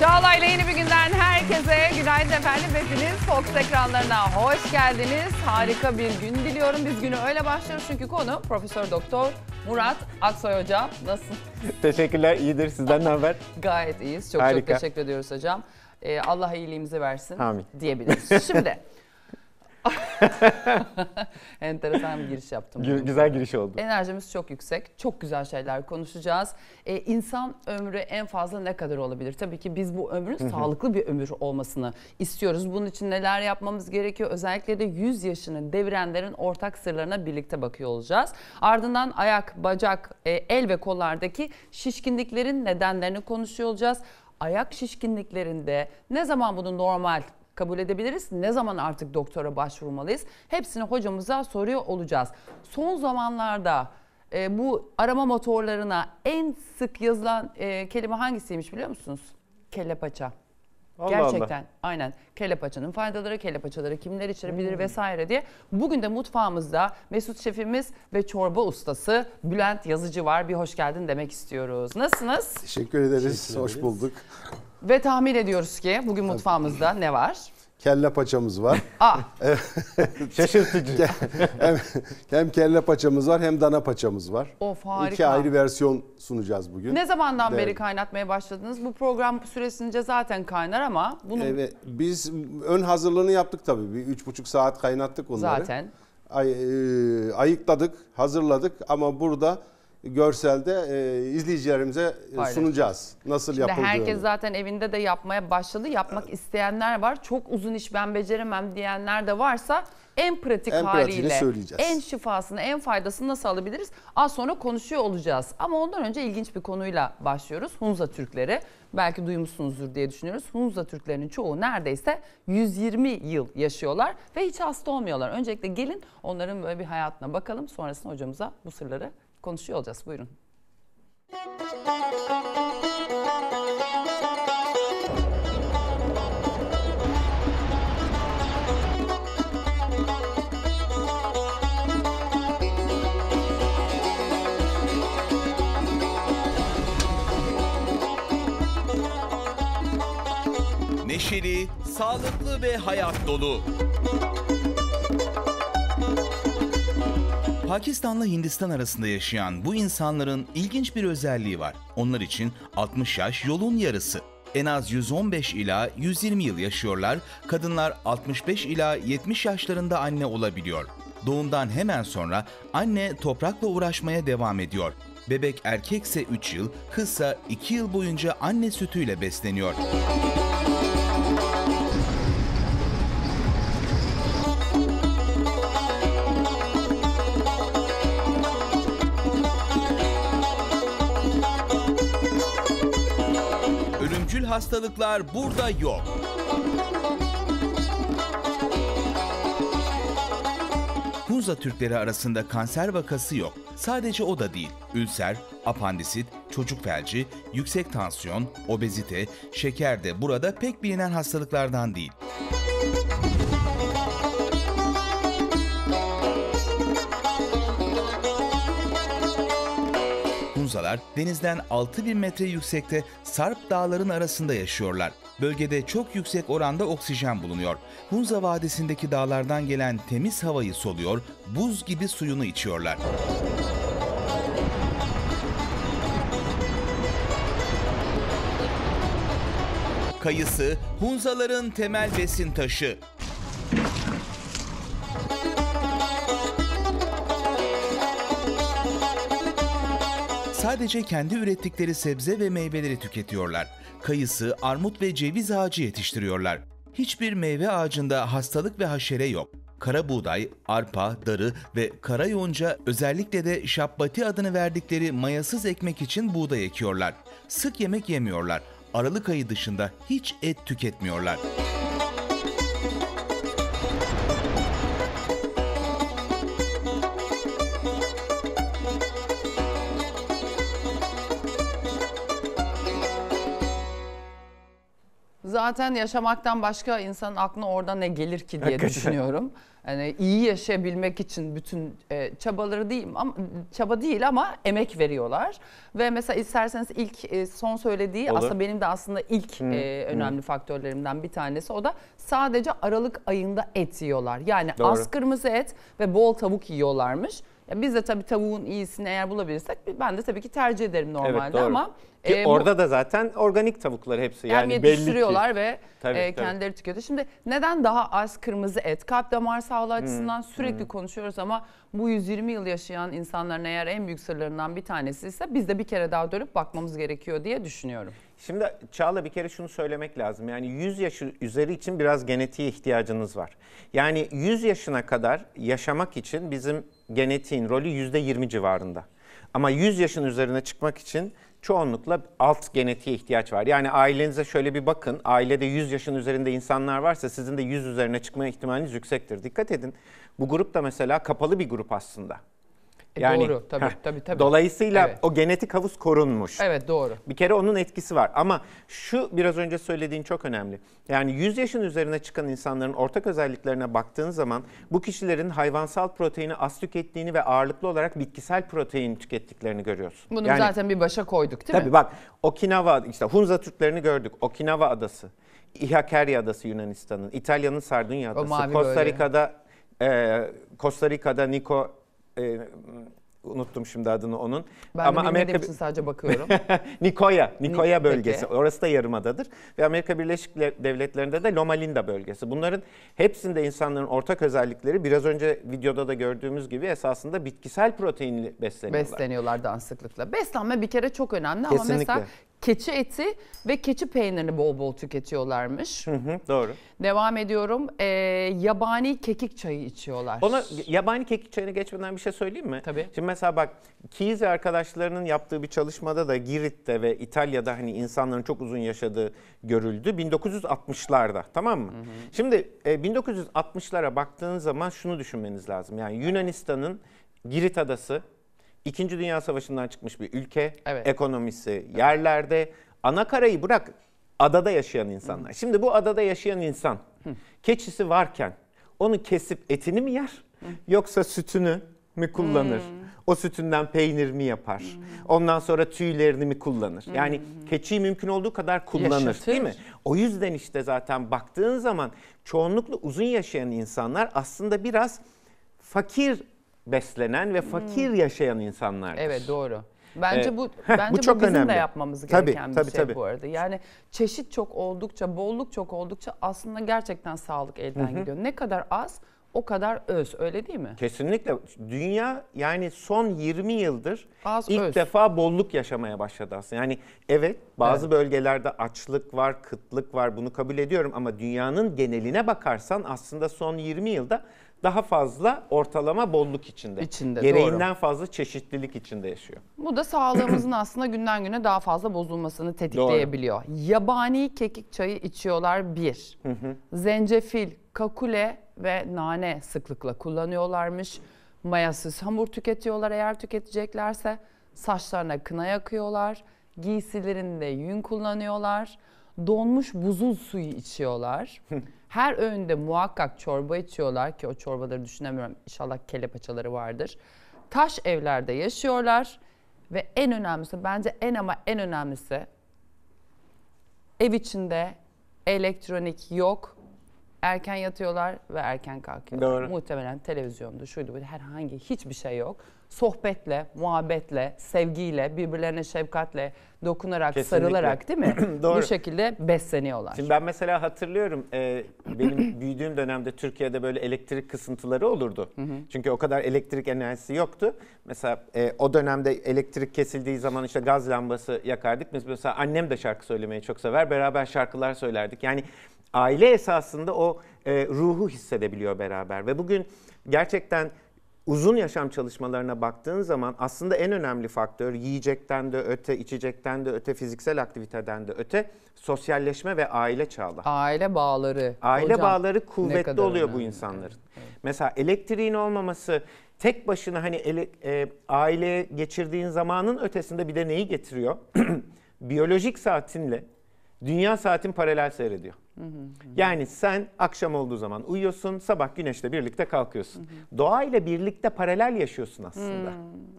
Çağlay'la yeni bir günden herkese günaydın efendim. Hepiniz Fox ekranlarına hoş geldiniz. Harika bir gün diliyorum. Biz günü öyle başlıyoruz çünkü konu Profesör Doktor Murat Aksoy Hocam. Nasılsın? Teşekkürler. iyidir. Sizden ne haber? Gayet iyiyiz. Çok Harika. çok teşekkür ediyoruz hocam. Ee, Allah iyiliğimizi versin Amin. diyebiliriz. Şimdi Enteresan bir giriş yaptım. Gü- güzel giriş oldu. Enerjimiz çok yüksek. Çok güzel şeyler konuşacağız. Ee, insan ömrü en fazla ne kadar olabilir? Tabii ki biz bu ömrün sağlıklı bir ömür olmasını istiyoruz. Bunun için neler yapmamız gerekiyor? Özellikle de 100 yaşını devirenlerin ortak sırlarına birlikte bakıyor olacağız. Ardından ayak, bacak, e, el ve kollardaki şişkinliklerin nedenlerini konuşuyor olacağız ayak şişkinliklerinde ne zaman bunu normal kabul edebiliriz? Ne zaman artık doktora başvurmalıyız? Hepsini hocamıza soruyor olacağız. Son zamanlarda e, bu arama motorlarına en sık yazılan e, kelime hangisiymiş biliyor musunuz? Kelle paça. Allah Gerçekten Allah. aynen kelle paçanın faydaları, kelle paçaları kimler içirebilir hmm. vesaire diye. Bugün de mutfağımızda Mesut Şefimiz ve çorba ustası Bülent Yazıcı var. Bir hoş geldin demek istiyoruz. Nasılsınız? Teşekkür ederiz. Teşekkür ederiz. Hoş bulduk. Ve tahmin ediyoruz ki bugün mutfağımızda ne var? Kelle paçamız var. Aa. Şaşırtıcı. hem, hem kelle paçamız var hem dana paçamız var. Of harika. İki ayrı versiyon sunacağız bugün. Ne zamandan beri kaynatmaya başladınız? Bu program süresince zaten kaynar ama bunu... Evet, biz ön hazırlığını yaptık tabii. Bir üç buçuk saat kaynattık onları. Zaten. Ay, e, ayıkladık, hazırladık ama burada görselde e, izleyicilerimize e, Paylaşın. sunacağız. Nasıl Şimdi yapıldığını. Herkes zaten evinde de yapmaya başladı. Yapmak evet. isteyenler var. Çok uzun iş ben beceremem diyenler de varsa en pratik en haliyle en şifasını, en faydasını nasıl alabiliriz? Az sonra konuşuyor olacağız. Ama ondan önce ilginç bir konuyla başlıyoruz. Hunza Türkleri. Belki duymuşsunuzdur diye düşünüyoruz. Hunza Türklerinin çoğu neredeyse 120 yıl yaşıyorlar ve hiç hasta olmuyorlar. Öncelikle gelin onların böyle bir hayatına bakalım. Sonrasında hocamıza bu sırları konuşuyor olacağız. Buyurun. Neşeli, sağlıklı ve hayat dolu. Pakistan'la Hindistan arasında yaşayan bu insanların ilginç bir özelliği var. Onlar için 60 yaş yolun yarısı. En az 115 ila 120 yıl yaşıyorlar. Kadınlar 65 ila 70 yaşlarında anne olabiliyor. Doğumdan hemen sonra anne toprakla uğraşmaya devam ediyor. Bebek erkekse 3 yıl, kızsa 2 yıl boyunca anne sütüyle besleniyor. hastalıklar burada yok. Hunza Türkleri arasında kanser vakası yok. Sadece o da değil. Ülser, apandisit, çocuk felci, yüksek tansiyon, obezite, şeker de burada pek bilinen hastalıklardan değil. Muzalar denizden 6000 metre yüksekte Sarp Dağların arasında yaşıyorlar. Bölgede çok yüksek oranda oksijen bulunuyor. Hunza Vadisi'ndeki dağlardan gelen temiz havayı soluyor, buz gibi suyunu içiyorlar. Kayısı, Hunzaların temel besin taşı. Sadece kendi ürettikleri sebze ve meyveleri tüketiyorlar. Kayısı, armut ve ceviz ağacı yetiştiriyorlar. Hiçbir meyve ağacında hastalık ve haşere yok. Kara buğday, arpa, darı ve kara yonca özellikle de şabbati adını verdikleri mayasız ekmek için buğday ekiyorlar. Sık yemek yemiyorlar. Aralık ayı dışında hiç et tüketmiyorlar. zaten yaşamaktan başka insanın aklına orada ne gelir ki diye Hakikaten. düşünüyorum. Yani iyi yaşayabilmek için bütün e, çabaları değil ama çaba değil ama emek veriyorlar. Ve mesela isterseniz ilk e, son söylediği Olur. aslında benim de aslında ilk hmm. e, önemli hmm. faktörlerimden bir tanesi o da sadece Aralık ayında et yiyorlar. Yani Doğru. az kırmızı et ve bol tavuk yiyorlarmış. Ya biz de tabii tavuğun iyisini eğer bulabilirsek ben de tabii ki tercih ederim normalde evet, doğru. ama ki e, orada bu, da zaten organik tavukları hepsi yani, yani belli düşürüyorlar ki. ve tabii, e, kendileri tüketiyor. Şimdi neden daha az kırmızı et? Kalp damar sağlığı hmm, açısından hmm, sürekli hmm. konuşuyoruz ama bu 120 yıl yaşayan insanların eğer en büyük sırlarından bir tanesi ise biz de bir kere daha dönüp bakmamız gerekiyor diye düşünüyorum. Şimdi Çağla bir kere şunu söylemek lazım. Yani 100 yaş üzeri için biraz genetiğe ihtiyacınız var. Yani 100 yaşına kadar yaşamak için bizim genetiğin rolü %20 civarında. Ama 100 yaşın üzerine çıkmak için çoğunlukla alt genetiğe ihtiyaç var. Yani ailenize şöyle bir bakın. Ailede 100 yaşın üzerinde insanlar varsa sizin de 100 üzerine çıkma ihtimaliniz yüksektir. Dikkat edin. Bu grup da mesela kapalı bir grup aslında. E, yani, doğru tabii, heh, tabii tabii. Dolayısıyla evet. o genetik havuz korunmuş. Evet doğru. Bir kere onun etkisi var ama şu biraz önce söylediğin çok önemli. Yani 100 yaşın üzerine çıkan insanların ortak özelliklerine baktığın zaman bu kişilerin hayvansal proteini az tükettiğini ve ağırlıklı olarak bitkisel protein tükettiklerini görüyorsun. Bunu yani, zaten bir başa koyduk değil tabii mi? Tabii bak Okinawa işte Hunza Türklerini gördük. Okinawa adası. İhakerya Adası Yunanistan'ın, İtalya'nın Sardunya Adası, Costa Rica'da e, Costa Rica'da Nico e, unuttum şimdi adını onun. Ben Ama de Amerika için sadece bakıyorum. Nikoya, Nikoya bölgesi. Peki. Orası da yarımadadır. Ve Amerika Birleşik Devletleri'nde de Loma Linda bölgesi. Bunların hepsinde insanların ortak özellikleri biraz önce videoda da gördüğümüz gibi esasında bitkisel proteinli besleniyorlar. Besleniyorlar da sıklıkla. Beslenme bir kere çok önemli Kesinlikle. ama mesela keçi eti ve keçi peynirini bol bol tüketiyorlarmış. Hı hı, doğru. Devam ediyorum. Ee, yabani kekik çayı içiyorlar. Ona yabani kekik çayını geçmeden bir şey söyleyeyim mi? Tabii. Şimdi mesela bak Keyes arkadaşlarının yaptığı bir çalışmada da Girit'te ve İtalya'da hani insanların çok uzun yaşadığı görüldü. 1960'larda tamam mı? Hı hı. Şimdi e, 1960'lara baktığın zaman şunu düşünmeniz lazım. Yani Yunanistan'ın Girit adası İkinci Dünya Savaşı'ndan çıkmış bir ülke, evet. ekonomisi evet. yerlerde. Anakara'yı karayı bırak adada yaşayan insanlar. Hı. Şimdi bu adada yaşayan insan Hı. keçisi varken onu kesip etini mi yer Hı. yoksa sütünü mi kullanır? Hı. Hmm. O sütünden peynir mi yapar? Hmm. Ondan sonra tüylerini mi kullanır? Hmm. Yani keçiyi mümkün olduğu kadar kullanır Yaşatır. değil mi? O yüzden işte zaten baktığın zaman çoğunlukla uzun yaşayan insanlar aslında biraz fakir beslenen ve hmm. fakir yaşayan insanlardır. Evet doğru. Bence Ee, bu heh, bence bu bu, çok bizim önemli. de yapmamız Tabii, gereken bir tabii, şey tabii. bu arada. Yani çeşit çok oldukça, bolluk çok oldukça aslında gerçekten sağlık elden gidiyor. Ne kadar az o kadar öz öyle değil mi? Kesinlikle dünya yani son 20 yıldır Az ilk öz. defa bolluk yaşamaya başladı aslında. Yani evet bazı bölgelerde açlık var, kıtlık var bunu kabul ediyorum ama dünyanın geneline bakarsan aslında son 20 yılda daha fazla ortalama bolluk içinde. İçinde, Gereğinden doğru. fazla çeşitlilik içinde yaşıyor. Bu da sağlığımızın aslında günden güne daha fazla bozulmasını tetikleyebiliyor. Doğru. Yabani kekik çayı içiyorlar bir. Zencefil, kakule ve nane sıklıkla kullanıyorlarmış. Mayasız hamur tüketiyorlar eğer tüketeceklerse. Saçlarına kına yakıyorlar. Giysilerinde yün kullanıyorlar. Donmuş buzul suyu içiyorlar. Her öğünde muhakkak çorba içiyorlar ki o çorbaları düşünemiyorum. İnşallah kelle paçaları vardır. Taş evlerde yaşıyorlar ve en önemlisi bence en ama en önemlisi ev içinde elektronik yok. Erken yatıyorlar ve erken kalkıyorlar. Doğru. Muhtemelen televizyondu şuydu böyle herhangi hiçbir şey yok sohbetle, muhabbetle, sevgiyle, birbirlerine şefkatle, dokunarak, Kesinlikle. sarılarak değil mi? Doğru. Bu şekilde besleniyorlar. Şimdi ben mesela hatırlıyorum e, benim büyüdüğüm dönemde Türkiye'de böyle elektrik kısıntıları olurdu. Çünkü o kadar elektrik enerjisi yoktu. Mesela e, o dönemde elektrik kesildiği zaman işte gaz lambası yakardık. Biz mesela annem de şarkı söylemeyi çok sever. Beraber şarkılar söylerdik. Yani aile esasında o e, ruhu hissedebiliyor beraber ve bugün gerçekten uzun yaşam çalışmalarına baktığın zaman aslında en önemli faktör yiyecekten de öte, içecekten de öte, fiziksel aktiviteden de öte sosyalleşme ve aile çağla. Aile bağları. Aile Hocam, bağları kuvvetli oluyor önemli. bu insanların. Evet. Mesela elektriğin olmaması tek başına hani ele, e, aileye geçirdiğin zamanın ötesinde bir de neyi getiriyor? Biyolojik saatinle dünya saatin paralel seyrediyor. Yani sen akşam olduğu zaman uyuyorsun, sabah güneşle birlikte kalkıyorsun. Doğa ile birlikte paralel yaşıyorsun aslında.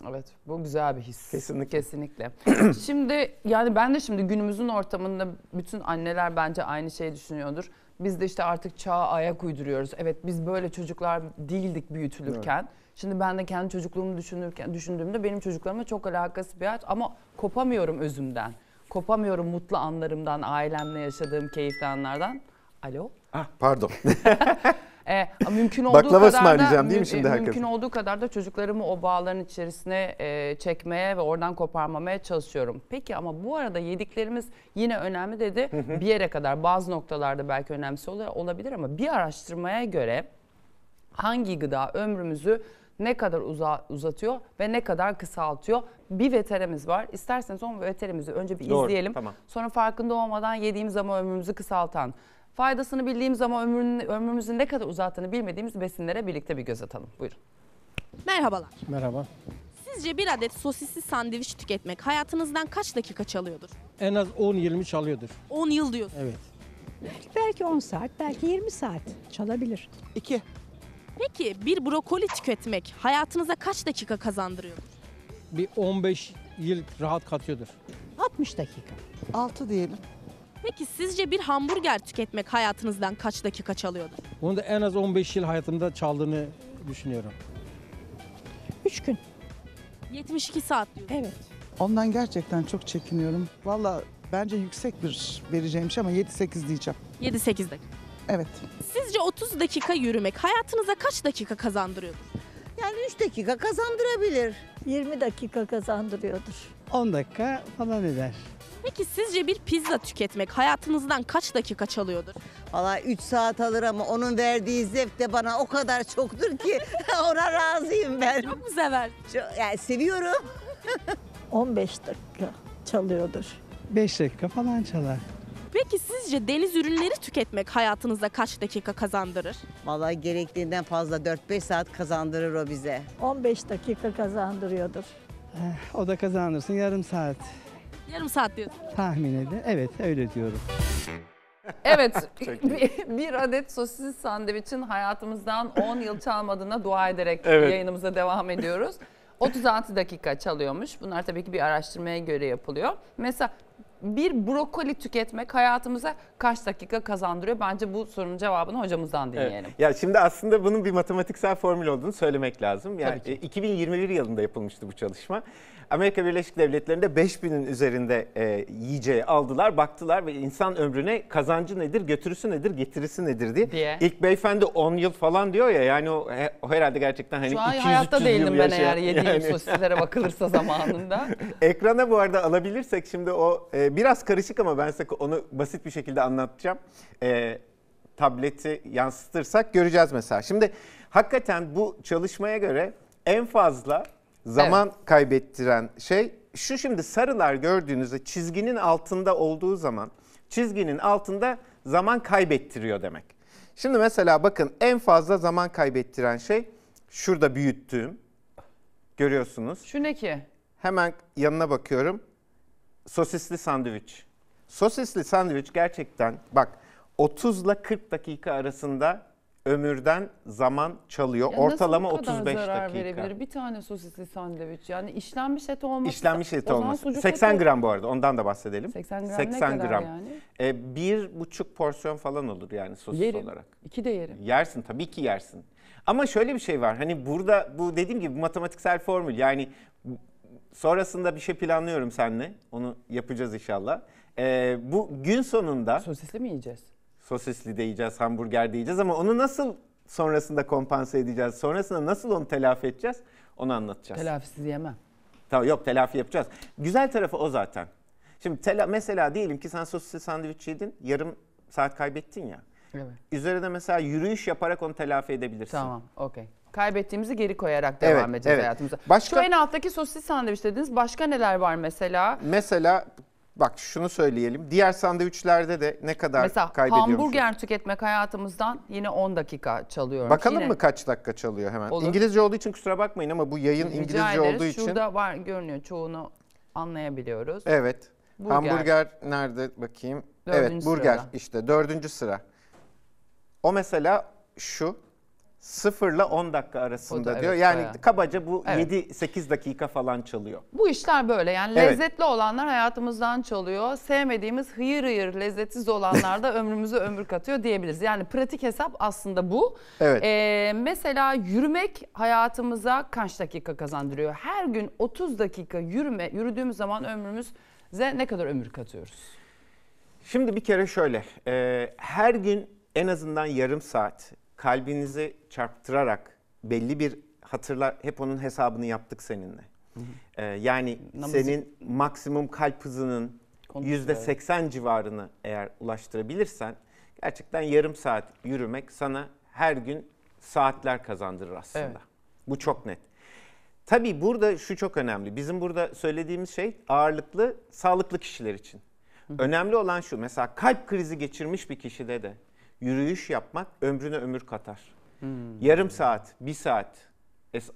evet, bu güzel bir his. Kesinlikle. Kesinlikle. şimdi yani ben de şimdi günümüzün ortamında bütün anneler bence aynı şeyi düşünüyordur. Biz de işte artık çağa ayak uyduruyoruz. Evet biz böyle çocuklar değildik büyütülürken. Evet. Şimdi ben de kendi çocukluğumu düşünürken düşündüğümde benim çocuklarımla çok alakası bir hayat ama kopamıyorum özümden kopamıyorum mutlu anlarımdan, ailemle yaşadığım keyifli anlardan. Alo. Ah pardon. e, mümkün olduğu Baklava kadar da değil mi şimdi herkes? mümkün olduğu kadar da çocuklarımı o bağların içerisine e, çekmeye ve oradan koparmamaya çalışıyorum. Peki ama bu arada yediklerimiz yine önemli dedi. bir yere kadar bazı noktalarda belki önemsiz olabilir ama bir araştırmaya göre hangi gıda ömrümüzü ne kadar uza, uzatıyor ve ne kadar kısaltıyor. Bir veterimiz var. İsterseniz onu veterimizi önce bir Doğru, izleyelim. Tamam. Sonra farkında olmadan yediğimiz ama ömrümüzü kısaltan, faydasını bildiğimiz ama ömrün, ömrümüzün ne kadar uzattığını bilmediğimiz besinlere birlikte bir göz atalım. Buyurun. Merhabalar. Merhaba. Sizce bir adet sosisli sandviç tüketmek hayatınızdan kaç dakika çalıyordur? En az 10-20 çalıyordur. 10 yıl diyorsun. Evet. Belki 10 saat, belki 20 saat çalabilir. 2. Peki bir brokoli tüketmek hayatınıza kaç dakika kazandırıyor? Bir 15 yıl rahat katıyordur. 60 dakika. 6 diyelim. Peki sizce bir hamburger tüketmek hayatınızdan kaç dakika çalıyordu? Bunu da en az 15 yıl hayatımda çaldığını düşünüyorum. 3 gün. 72 saat diyor. Evet. Ondan gerçekten çok çekiniyorum. Valla bence yüksek bir vereceğim şey ama 7-8 diyeceğim. 7-8 dakika. Evet. Sizce 30 dakika yürümek hayatınıza kaç dakika kazandırıyordur? Yani 3 dakika kazandırabilir. 20 dakika kazandırıyordur. 10 dakika falan eder. Peki sizce bir pizza tüketmek hayatınızdan kaç dakika çalıyordur? Valla 3 saat alır ama onun verdiği zevk de bana o kadar çoktur ki ona razıyım ben. Çok mu sever? Çok- Yani seviyorum. 15 dakika çalıyordur. 5 dakika falan çalar. Peki sizce deniz ürünleri tüketmek hayatınızda kaç dakika kazandırır? Vallahi gerektiğinden fazla 4-5 saat kazandırır o bize. 15 dakika kazandırıyordur. Eh, O da kazandırsın yarım saat Yarım saat diyor. tahmin edin. Evet öyle diyorum. Evet bir- bir adet sosis sandviçin hayatımızdan 10 yıl çalmadığına dua ederek Evet. yayınımıza devam ediyoruz. 36 dakika çalıyormuş. Bunlar tabii ki bir araştırmaya göre yapılıyor. Mesela bir brokoli tüketmek hayatımıza kaç dakika kazandırıyor? Bence bu sorunun cevabını hocamızdan dinleyelim. Evet. Ya şimdi aslında bunun bir matematiksel formül olduğunu söylemek lazım. Yani 2021 e, yılında yapılmıştı bu çalışma. Amerika Birleşik Devletleri'nde 5000'in üzerinde e, yiyeceği aldılar, baktılar ve insan ömrüne kazancı nedir, götürüsü nedir, getirisi nedir diye. diye. İlk beyefendi 10 yıl falan diyor ya yani o, o herhalde gerçekten hani 200-300 yıl Şu an hayatta değildim ben eğer yediğim yani. sosislere bakılırsa zamanında. Ekrana bu arada alabilirsek şimdi o e, ee, biraz karışık ama ben size onu basit bir şekilde anlatacağım. Ee, tableti yansıtırsak göreceğiz mesela. Şimdi hakikaten bu çalışmaya göre en fazla zaman evet. kaybettiren şey şu şimdi sarılar gördüğünüzde çizginin altında olduğu zaman çizginin altında zaman kaybettiriyor demek. Şimdi mesela bakın en fazla zaman kaybettiren şey şurada büyüttüğüm görüyorsunuz. Şu ne ki? Hemen yanına bakıyorum sosisli sandviç. Sosisli sandviç gerçekten bak 30 ile 40 dakika arasında ömürden zaman çalıyor. Ya Ortalama nasıl bu kadar 35 zarar dakika. verebilir bir tane sosisli sandviç? Yani işlenmiş et olması. İşlenmiş et olması. 80 gram bu arada ondan da bahsedelim. 80 gram 80 ne kadar gram. yani? Ee, bir buçuk porsiyon falan olur yani sosis yerim. olarak. İki de yerim. Yersin tabii ki yersin. Ama şöyle bir şey var. Hani burada bu dediğim gibi matematiksel formül. Yani Sonrasında bir şey planlıyorum seninle. Onu yapacağız inşallah. Ee, bu gün sonunda... Sosisli mi yiyeceğiz? Sosisli de yiyeceğiz, hamburger de yiyeceğiz ama onu nasıl sonrasında kompanse edeceğiz? Sonrasında nasıl onu telafi edeceğiz? Onu anlatacağız. Telafisiz yemem. Tamam yok telafi yapacağız. Güzel tarafı o zaten. Şimdi tela, mesela diyelim ki sen sosisli sandviç yedin, yarım saat kaybettin ya. Evet. Üzerine mesela yürüyüş yaparak onu telafi edebilirsin. Tamam, okey. Kaybettiğimizi geri koyarak devam evet, edeceğiz evet. hayatımıza. Başka, Şu en alttaki sosis sandviç dediniz. Başka neler var mesela? Mesela bak şunu söyleyelim. Diğer sandviçlerde de ne kadar mesela, kaybediyoruz? Mesela hamburger tüketmek hayatımızdan yine 10 dakika çalıyor. Bakalım yine. mı kaç dakika çalıyor hemen? Olur. İngilizce olduğu için kusura bakmayın ama bu yayın Rica İngilizce ederiz. olduğu Şurada için. Şurada var görünüyor çoğunu anlayabiliyoruz. Evet. Burger. Hamburger nerede bakayım? Dördüncü evet burger sırada. işte dördüncü sıra. O mesela şu 0 ile 10 dakika arasında diyor. Evet, yani bayağı. kabaca bu evet. 7-8 dakika falan çalıyor. Bu işler böyle yani evet. lezzetli olanlar hayatımızdan çalıyor. Sevmediğimiz hıyır hıyır lezzetsiz olanlar da ömrümüze ömür katıyor diyebiliriz. Yani pratik hesap aslında bu. Evet. Ee, mesela yürümek hayatımıza kaç dakika kazandırıyor? Her gün 30 dakika yürüme yürüdüğümüz zaman ömrümüze ne kadar ömür katıyoruz? Şimdi bir kere şöyle e, her gün en azından yarım saat kalbinizi çarptırarak belli bir hatırlar hep onun hesabını yaptık seninle. Ee, yani Namazı... senin maksimum kalp hızının yüzde seksen civarını eğer ulaştırabilirsen gerçekten yarım saat yürümek sana her gün saatler kazandırır aslında. Evet. Bu çok net. Tabii burada şu çok önemli. Bizim burada söylediğimiz şey ağırlıklı sağlıklı kişiler için. Önemli olan şu mesela kalp krizi geçirmiş bir kişide de yürüyüş yapmak ömrüne ömür katar. Hmm. Yarım saat, bir saat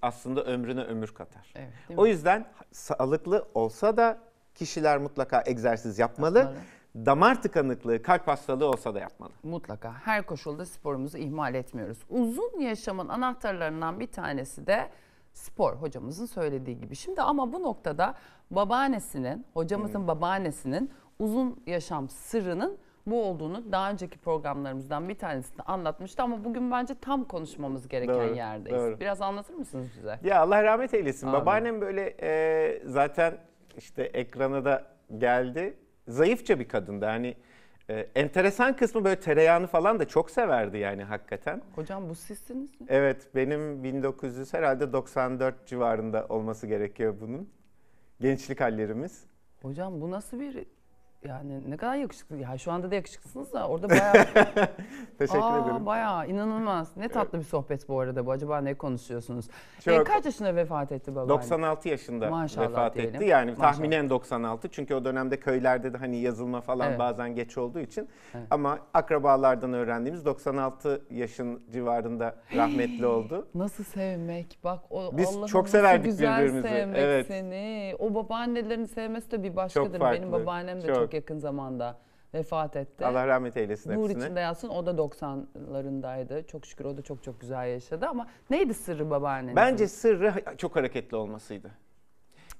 aslında ömrüne ömür katar. Evet, o yüzden sağlıklı olsa da kişiler mutlaka egzersiz yapmalı. yapmalı damar tıkanıklığı, kalp hastalığı olsa da yapmalı. Mutlaka. Her koşulda sporumuzu ihmal etmiyoruz. Uzun yaşamın anahtarlarından bir tanesi de spor hocamızın söylediği gibi. Şimdi ama bu noktada babaannesinin, hocamızın hmm. babaannesinin uzun yaşam sırrının bu olduğunu daha önceki programlarımızdan bir tanesinde anlatmıştı ama bugün bence tam konuşmamız gereken doğru, yerdeyiz. Doğru. Biraz anlatır mısınız bize? Ya Allah rahmet eylesin. Amin. Babaannem böyle e, zaten işte ekrana da geldi. Zayıfça bir kadındı. Hani e, enteresan kısmı böyle tereyağını falan da çok severdi yani hakikaten. Hocam bu sizsiniz mi? Evet benim 1900 herhalde 94 civarında olması gerekiyor bunun. Gençlik hallerimiz. Hocam bu nasıl bir yani ne kadar yakışıklı. Ya şu anda da yakışıklısınız da orada bayağı... Teşekkür Aa, ederim. Bayağı inanılmaz. Ne tatlı bir sohbet bu arada bu. Acaba ne konuşuyorsunuz? Çok... E, kaç yaşında vefat etti babaanne? 96 yaşında Maşallah vefat diyelim. etti. Yani Maşallah. tahminen 96. Çünkü o dönemde köylerde de hani yazılma falan evet. bazen geç olduğu için. Evet. Ama akrabalardan öğrendiğimiz 96 yaşın civarında rahmetli oldu. Nasıl sevmek? Bak o Biz Allah'ım çok severdik birbirimizi. sevmek evet. seni. O babaannelerini sevmesi de bir başkadır. Çok farklı. Benim babaannem de çok, çok yakın zamanda vefat etti. Allah rahmet eylesin Nur hepsine. içinde yatsın. O da 90'larındaydı. Çok şükür o da çok çok güzel yaşadı ama neydi sırrı babaannenin? Bence sırrı çok hareketli olmasıydı.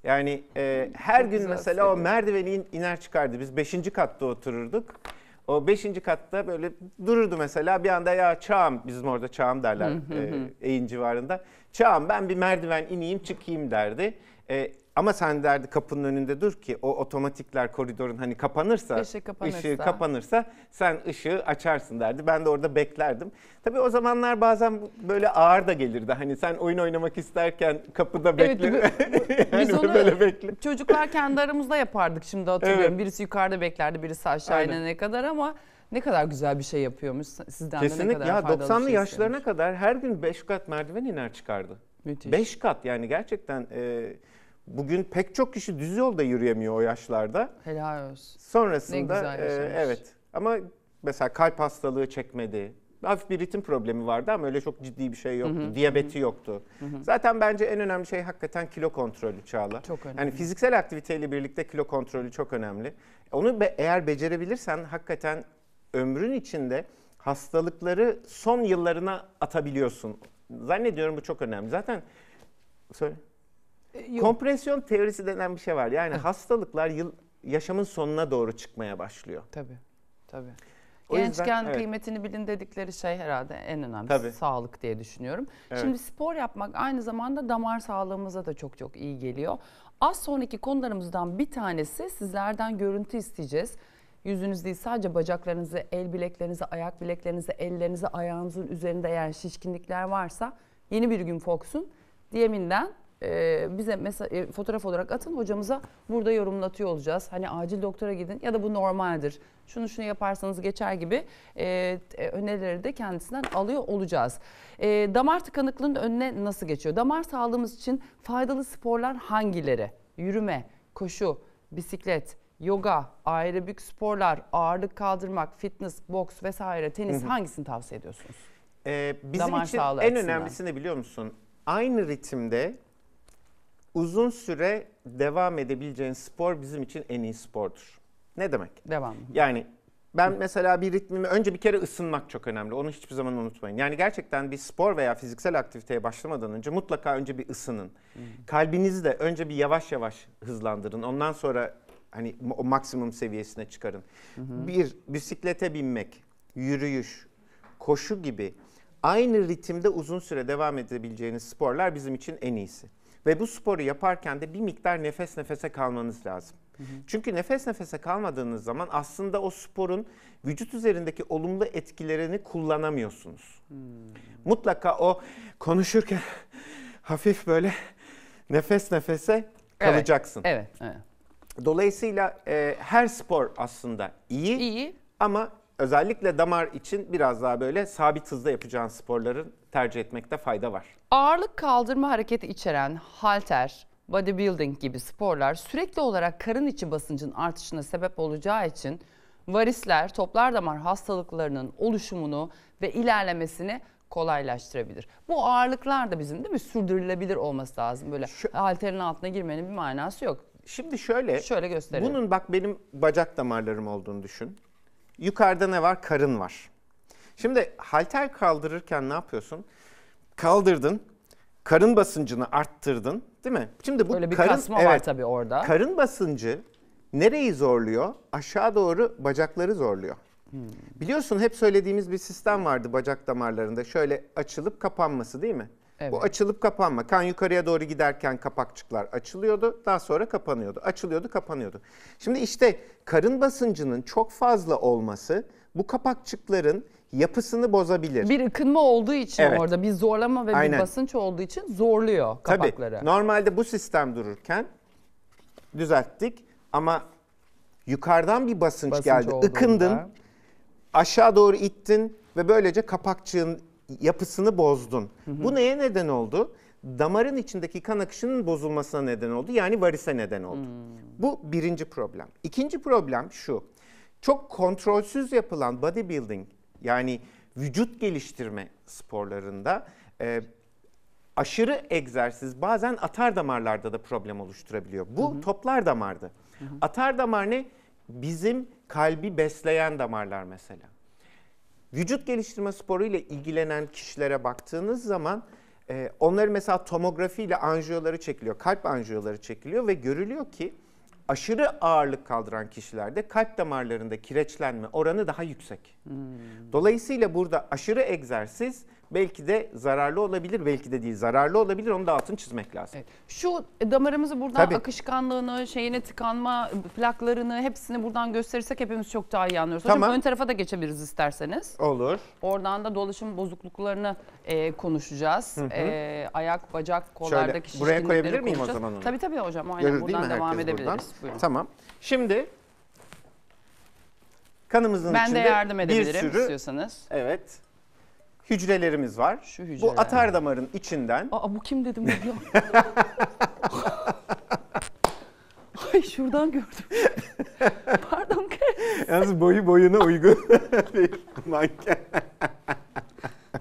Yani e, her Çok gün mesela o merdiveni iner çıkardı. Biz 5. katta otururduk. O 5. katta böyle dururdu mesela bir anda ya Çağım bizim orada Çağım derler e, Eğin civarında. Çağım ben bir merdiven ineyim çıkayım derdi. E, ama sen derdi kapının önünde dur ki o otomatikler koridorun hani kapanırsa, Işığı kapanırsa. ışığı kapanırsa sen ışığı açarsın derdi. Ben de orada beklerdim. Tabii o zamanlar bazen böyle ağır da gelirdi. Hani sen oyun oynamak isterken kapıda Evet, bekle. bu- biz onu- böyle bekle. Çocuklar kendi aramızda yapardık şimdi hatırlıyorum. Evet. Birisi yukarıda beklerdi, birisi aşağı Aynen. inene kadar ama ne kadar güzel bir şey yapıyormuş. Sizden de ne Kesinlikle kadar ya faydalı 90'lı şey yaşlarına kadar her gün 5 kat merdiven iner çıkardı. Müthiş. 5 kat yani gerçekten e, Bugün pek çok kişi düz yolda yürüyemiyor o yaşlarda. Helal olsun. Sonrasında e, evet ama mesela kalp hastalığı çekmedi. Hafif bir ritim problemi vardı ama öyle çok ciddi bir şey yoktu. Hı hı. Diyabeti hı hı. yoktu. Hı hı. Zaten bence en önemli şey hakikaten kilo kontrolü Çağla. Çok önemli. Yani fiziksel aktiviteyle birlikte kilo kontrolü çok önemli. Onu be, eğer becerebilirsen hakikaten ömrün içinde hastalıkları son yıllarına atabiliyorsun. Zannediyorum bu çok önemli. Zaten söyle. E, yok. Kompresyon teorisi denen bir şey var. Yani hastalıklar yıl, yaşamın sonuna doğru çıkmaya başlıyor. Tabii, tabii. O Gençken yüzden, kıymetini bilin dedikleri şey herhalde en önemli Tabii. sağlık diye düşünüyorum. Evet. Şimdi spor yapmak aynı zamanda damar sağlığımıza da çok çok iyi geliyor. Az sonraki konularımızdan bir tanesi sizlerden görüntü isteyeceğiz. Yüzünüz değil sadece bacaklarınızı, el bileklerinizi, ayak bileklerinizi, ellerinizi, ayağınızın üzerinde eğer şişkinlikler varsa yeni bir gün Fox'un diyeminden ee, bize mesela e, fotoğraf olarak atın hocamıza burada yorumlatıyor olacağız. Hani acil doktora gidin ya da bu normaldir. Şunu şunu yaparsanız geçer gibi e, e, önerileri de kendisinden alıyor olacağız. E, damar tıkanıklığının önüne nasıl geçiyor? Damar sağlığımız için faydalı sporlar hangileri? Yürüme, koşu, bisiklet, yoga, aerobik sporlar, ağırlık kaldırmak, fitness, boks vesaire, tenis hı hı. hangisini tavsiye ediyorsunuz? Ee, bizim Damar için en açısından. önemlisi ne biliyor musun? Aynı ritimde uzun süre devam edebileceğin spor bizim için en iyi spordur. Ne demek? Devam. Yani ben mesela bir ritmimi önce bir kere ısınmak çok önemli. Onu hiçbir zaman unutmayın. Yani gerçekten bir spor veya fiziksel aktiviteye başlamadan önce mutlaka önce bir ısının. Kalbinizi de önce bir yavaş yavaş hızlandırın. Ondan sonra hani o maksimum seviyesine çıkarın. Bir bisiklete binmek, yürüyüş, koşu gibi aynı ritimde uzun süre devam edebileceğiniz sporlar bizim için en iyisi. Ve bu sporu yaparken de bir miktar nefes nefese kalmanız lazım. Çünkü nefes nefese kalmadığınız zaman aslında o sporun vücut üzerindeki olumlu etkilerini kullanamıyorsunuz. Hı. Mutlaka o konuşurken hafif böyle nefes nefese kalacaksın. Evet, evet. evet. Dolayısıyla e, her spor aslında iyi, iyi ama özellikle damar için biraz daha böyle sabit hızda yapacağın sporların tercih etmekte fayda var. Ağırlık kaldırma hareketi içeren halter, bodybuilding gibi sporlar sürekli olarak karın içi basıncın artışına sebep olacağı için varisler, toplar damar hastalıklarının oluşumunu ve ilerlemesini kolaylaştırabilir. Bu ağırlıklar da bizim değil mi sürdürülebilir olması lazım. Böyle Şu... halterin altına girmenin bir manası yok. Şimdi şöyle. Şöyle gösterelim. Bunun bak benim bacak damarlarım olduğunu düşün. Yukarıda ne var? Karın var. Şimdi halter kaldırırken ne yapıyorsun? Kaldırdın, karın basıncını arttırdın değil mi? Şimdi bu Böyle bir karın, kasma evet, var tabii orada. Karın basıncı nereyi zorluyor? Aşağı doğru bacakları zorluyor. Hmm. Biliyorsun hep söylediğimiz bir sistem vardı bacak damarlarında. Şöyle açılıp kapanması değil mi? Evet. Bu açılıp kapanma. Kan yukarıya doğru giderken kapakçıklar açılıyordu. Daha sonra kapanıyordu. Açılıyordu, kapanıyordu. Şimdi işte karın basıncının çok fazla olması bu kapakçıkların yapısını bozabilir. Bir ıkınma olduğu için evet. orada bir zorlama ve Aynen. bir basınç olduğu için zorluyor kapakları. Tabii. Normalde bu sistem dururken düzelttik ama yukarıdan bir basınç, basınç geldi. Olduğunda. Ikındın, aşağı doğru ittin ve böylece kapakçığın yapısını bozdun. Hı hı. Bu neye neden oldu? Damarın içindeki kan akışının bozulmasına neden oldu. Yani varise neden oldu. Hmm. Bu birinci problem. İkinci problem şu. Çok kontrolsüz yapılan bodybuilding yani vücut geliştirme sporlarında e, aşırı egzersiz bazen atar damarlarda da problem oluşturabiliyor. Bu hı hı. toplar damardı. Hı hı. Atar damar ne? Bizim kalbi besleyen damarlar mesela. Vücut geliştirme sporu ile ilgilenen kişilere baktığınız zaman e, onların mesela ile anjiyoları çekiliyor, kalp anjiyoları çekiliyor ve görülüyor ki aşırı ağırlık kaldıran kişilerde kalp damarlarında kireçlenme oranı daha yüksek. Hmm. Dolayısıyla burada aşırı egzersiz belki de zararlı olabilir, belki de değil zararlı olabilir. Onu da altını çizmek lazım. Evet. Şu damarımızı buradan Tabii. akışkanlığını, şeyine tıkanma plaklarını hepsini buradan gösterirsek hepimiz çok daha iyi anlıyoruz. Tamam. Hocam ön tarafa da geçebiliriz isterseniz. Olur. Oradan da dolaşım bozukluklarını e, konuşacağız. Hı hı. E, ayak, bacak, kollardaki Şöyle, buraya koyabilir miyim o zaman onu? Tabii tabii hocam. Aynen Görür, buradan devam edebiliriz. Buradan. Tamam. Şimdi Kanımızın ben içinde de yardım edebilirim bir sürü, istiyorsanız. Evet hücrelerimiz var. Şu hücre. Bu atar damarın içinden. Aa bu kim dedim ya. Ay şuradan gördüm. Pardon. Yalnız boyu boyuna uygun bir manken.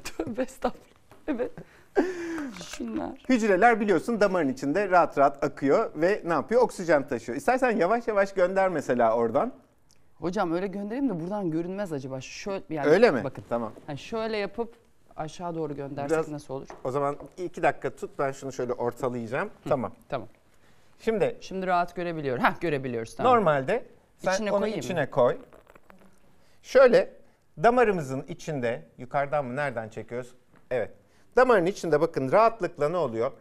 Tövbe estağfurullah. Evet. Şunlar. Hücreler biliyorsun damarın içinde rahat rahat akıyor ve ne yapıyor? Oksijen taşıyor. İstersen yavaş yavaş gönder mesela oradan. Hocam öyle göndereyim de buradan görünmez acaba. Şöyle yani Öyle mi? Bakın. Tamam. Yani şöyle yapıp aşağı doğru göndersek Biraz- nasıl olur? O zaman iki dakika tut ben şunu şöyle ortalayacağım. Tamam. Tamam. Şimdi Şimdi rahat görebiliyor. Ha görebiliyoruz tamam. normalde sen İçine onu koyayım mı? koy. Şöyle damarımızın içinde yukarıdan mı nereden çekiyoruz? Evet. Damarın içinde bakın rahatlıkla ne oluyor?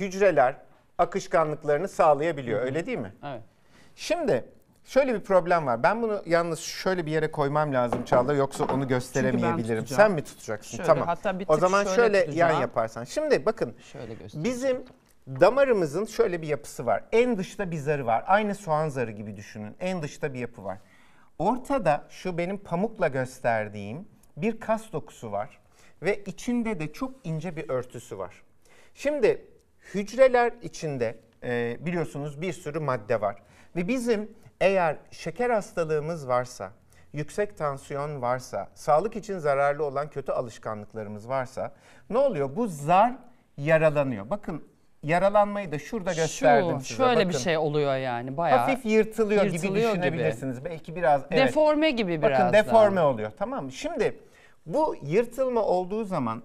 Hücreler akışkanlıklarını sağlayabiliyor öyle değil mi? Evet. Şimdi Şöyle bir problem var. Ben bunu yalnız şöyle bir yere koymam lazım Çağla yoksa onu gösteremeyebilirim. Sen mi tutacaksın? Şöyle, tamam. Hatta bir o zaman şöyle, şöyle yan yaparsan. Şimdi bakın. Şöyle bizim damarımızın şöyle bir yapısı var. En dışta bir zarı var. Aynı soğan zarı gibi düşünün. En dışta bir yapı var. Ortada şu benim pamukla gösterdiğim bir kas dokusu var ve içinde de çok ince bir örtüsü var. Şimdi hücreler içinde e, biliyorsunuz bir sürü madde var ve bizim eğer şeker hastalığımız varsa, yüksek tansiyon varsa, sağlık için zararlı olan kötü alışkanlıklarımız varsa ne oluyor? Bu zar yaralanıyor. Bakın yaralanmayı da şurada gösterdim Şu, size. Şöyle Bakın, bir şey oluyor yani bayağı. Hafif yırtılıyor, yırtılıyor gibi düşünebilirsiniz. Gibi. Belki biraz evet. Deforme gibi biraz. Bakın deforme daha. oluyor tamam mı? Şimdi bu yırtılma olduğu zaman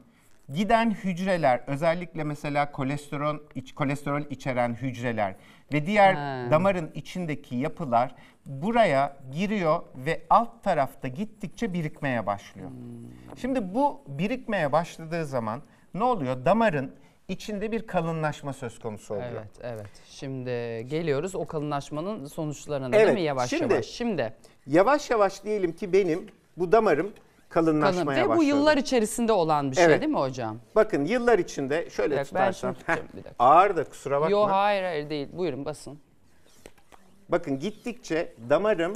Giden hücreler özellikle mesela kolesterol iç, kolesterol içeren hücreler ve diğer ha. damarın içindeki yapılar buraya giriyor ve alt tarafta gittikçe birikmeye başlıyor. Hmm. Şimdi bu birikmeye başladığı zaman ne oluyor? Damarın içinde bir kalınlaşma söz konusu oluyor. Evet, evet. Şimdi geliyoruz o kalınlaşmanın sonuçlarına evet, değil mi yavaş şimdi, yavaş? Şimdi yavaş yavaş diyelim ki benim bu damarım kalınlaşmaya Kalın. Ve başladı. bu yıllar içerisinde olan bir şey değil mi hocam? Bakın yıllar içinde şöyle bir dakika, Ben bir Ağır da kusura bakma. Yok hayır hayır değil. Buyurun basın. Bakın gittikçe damarım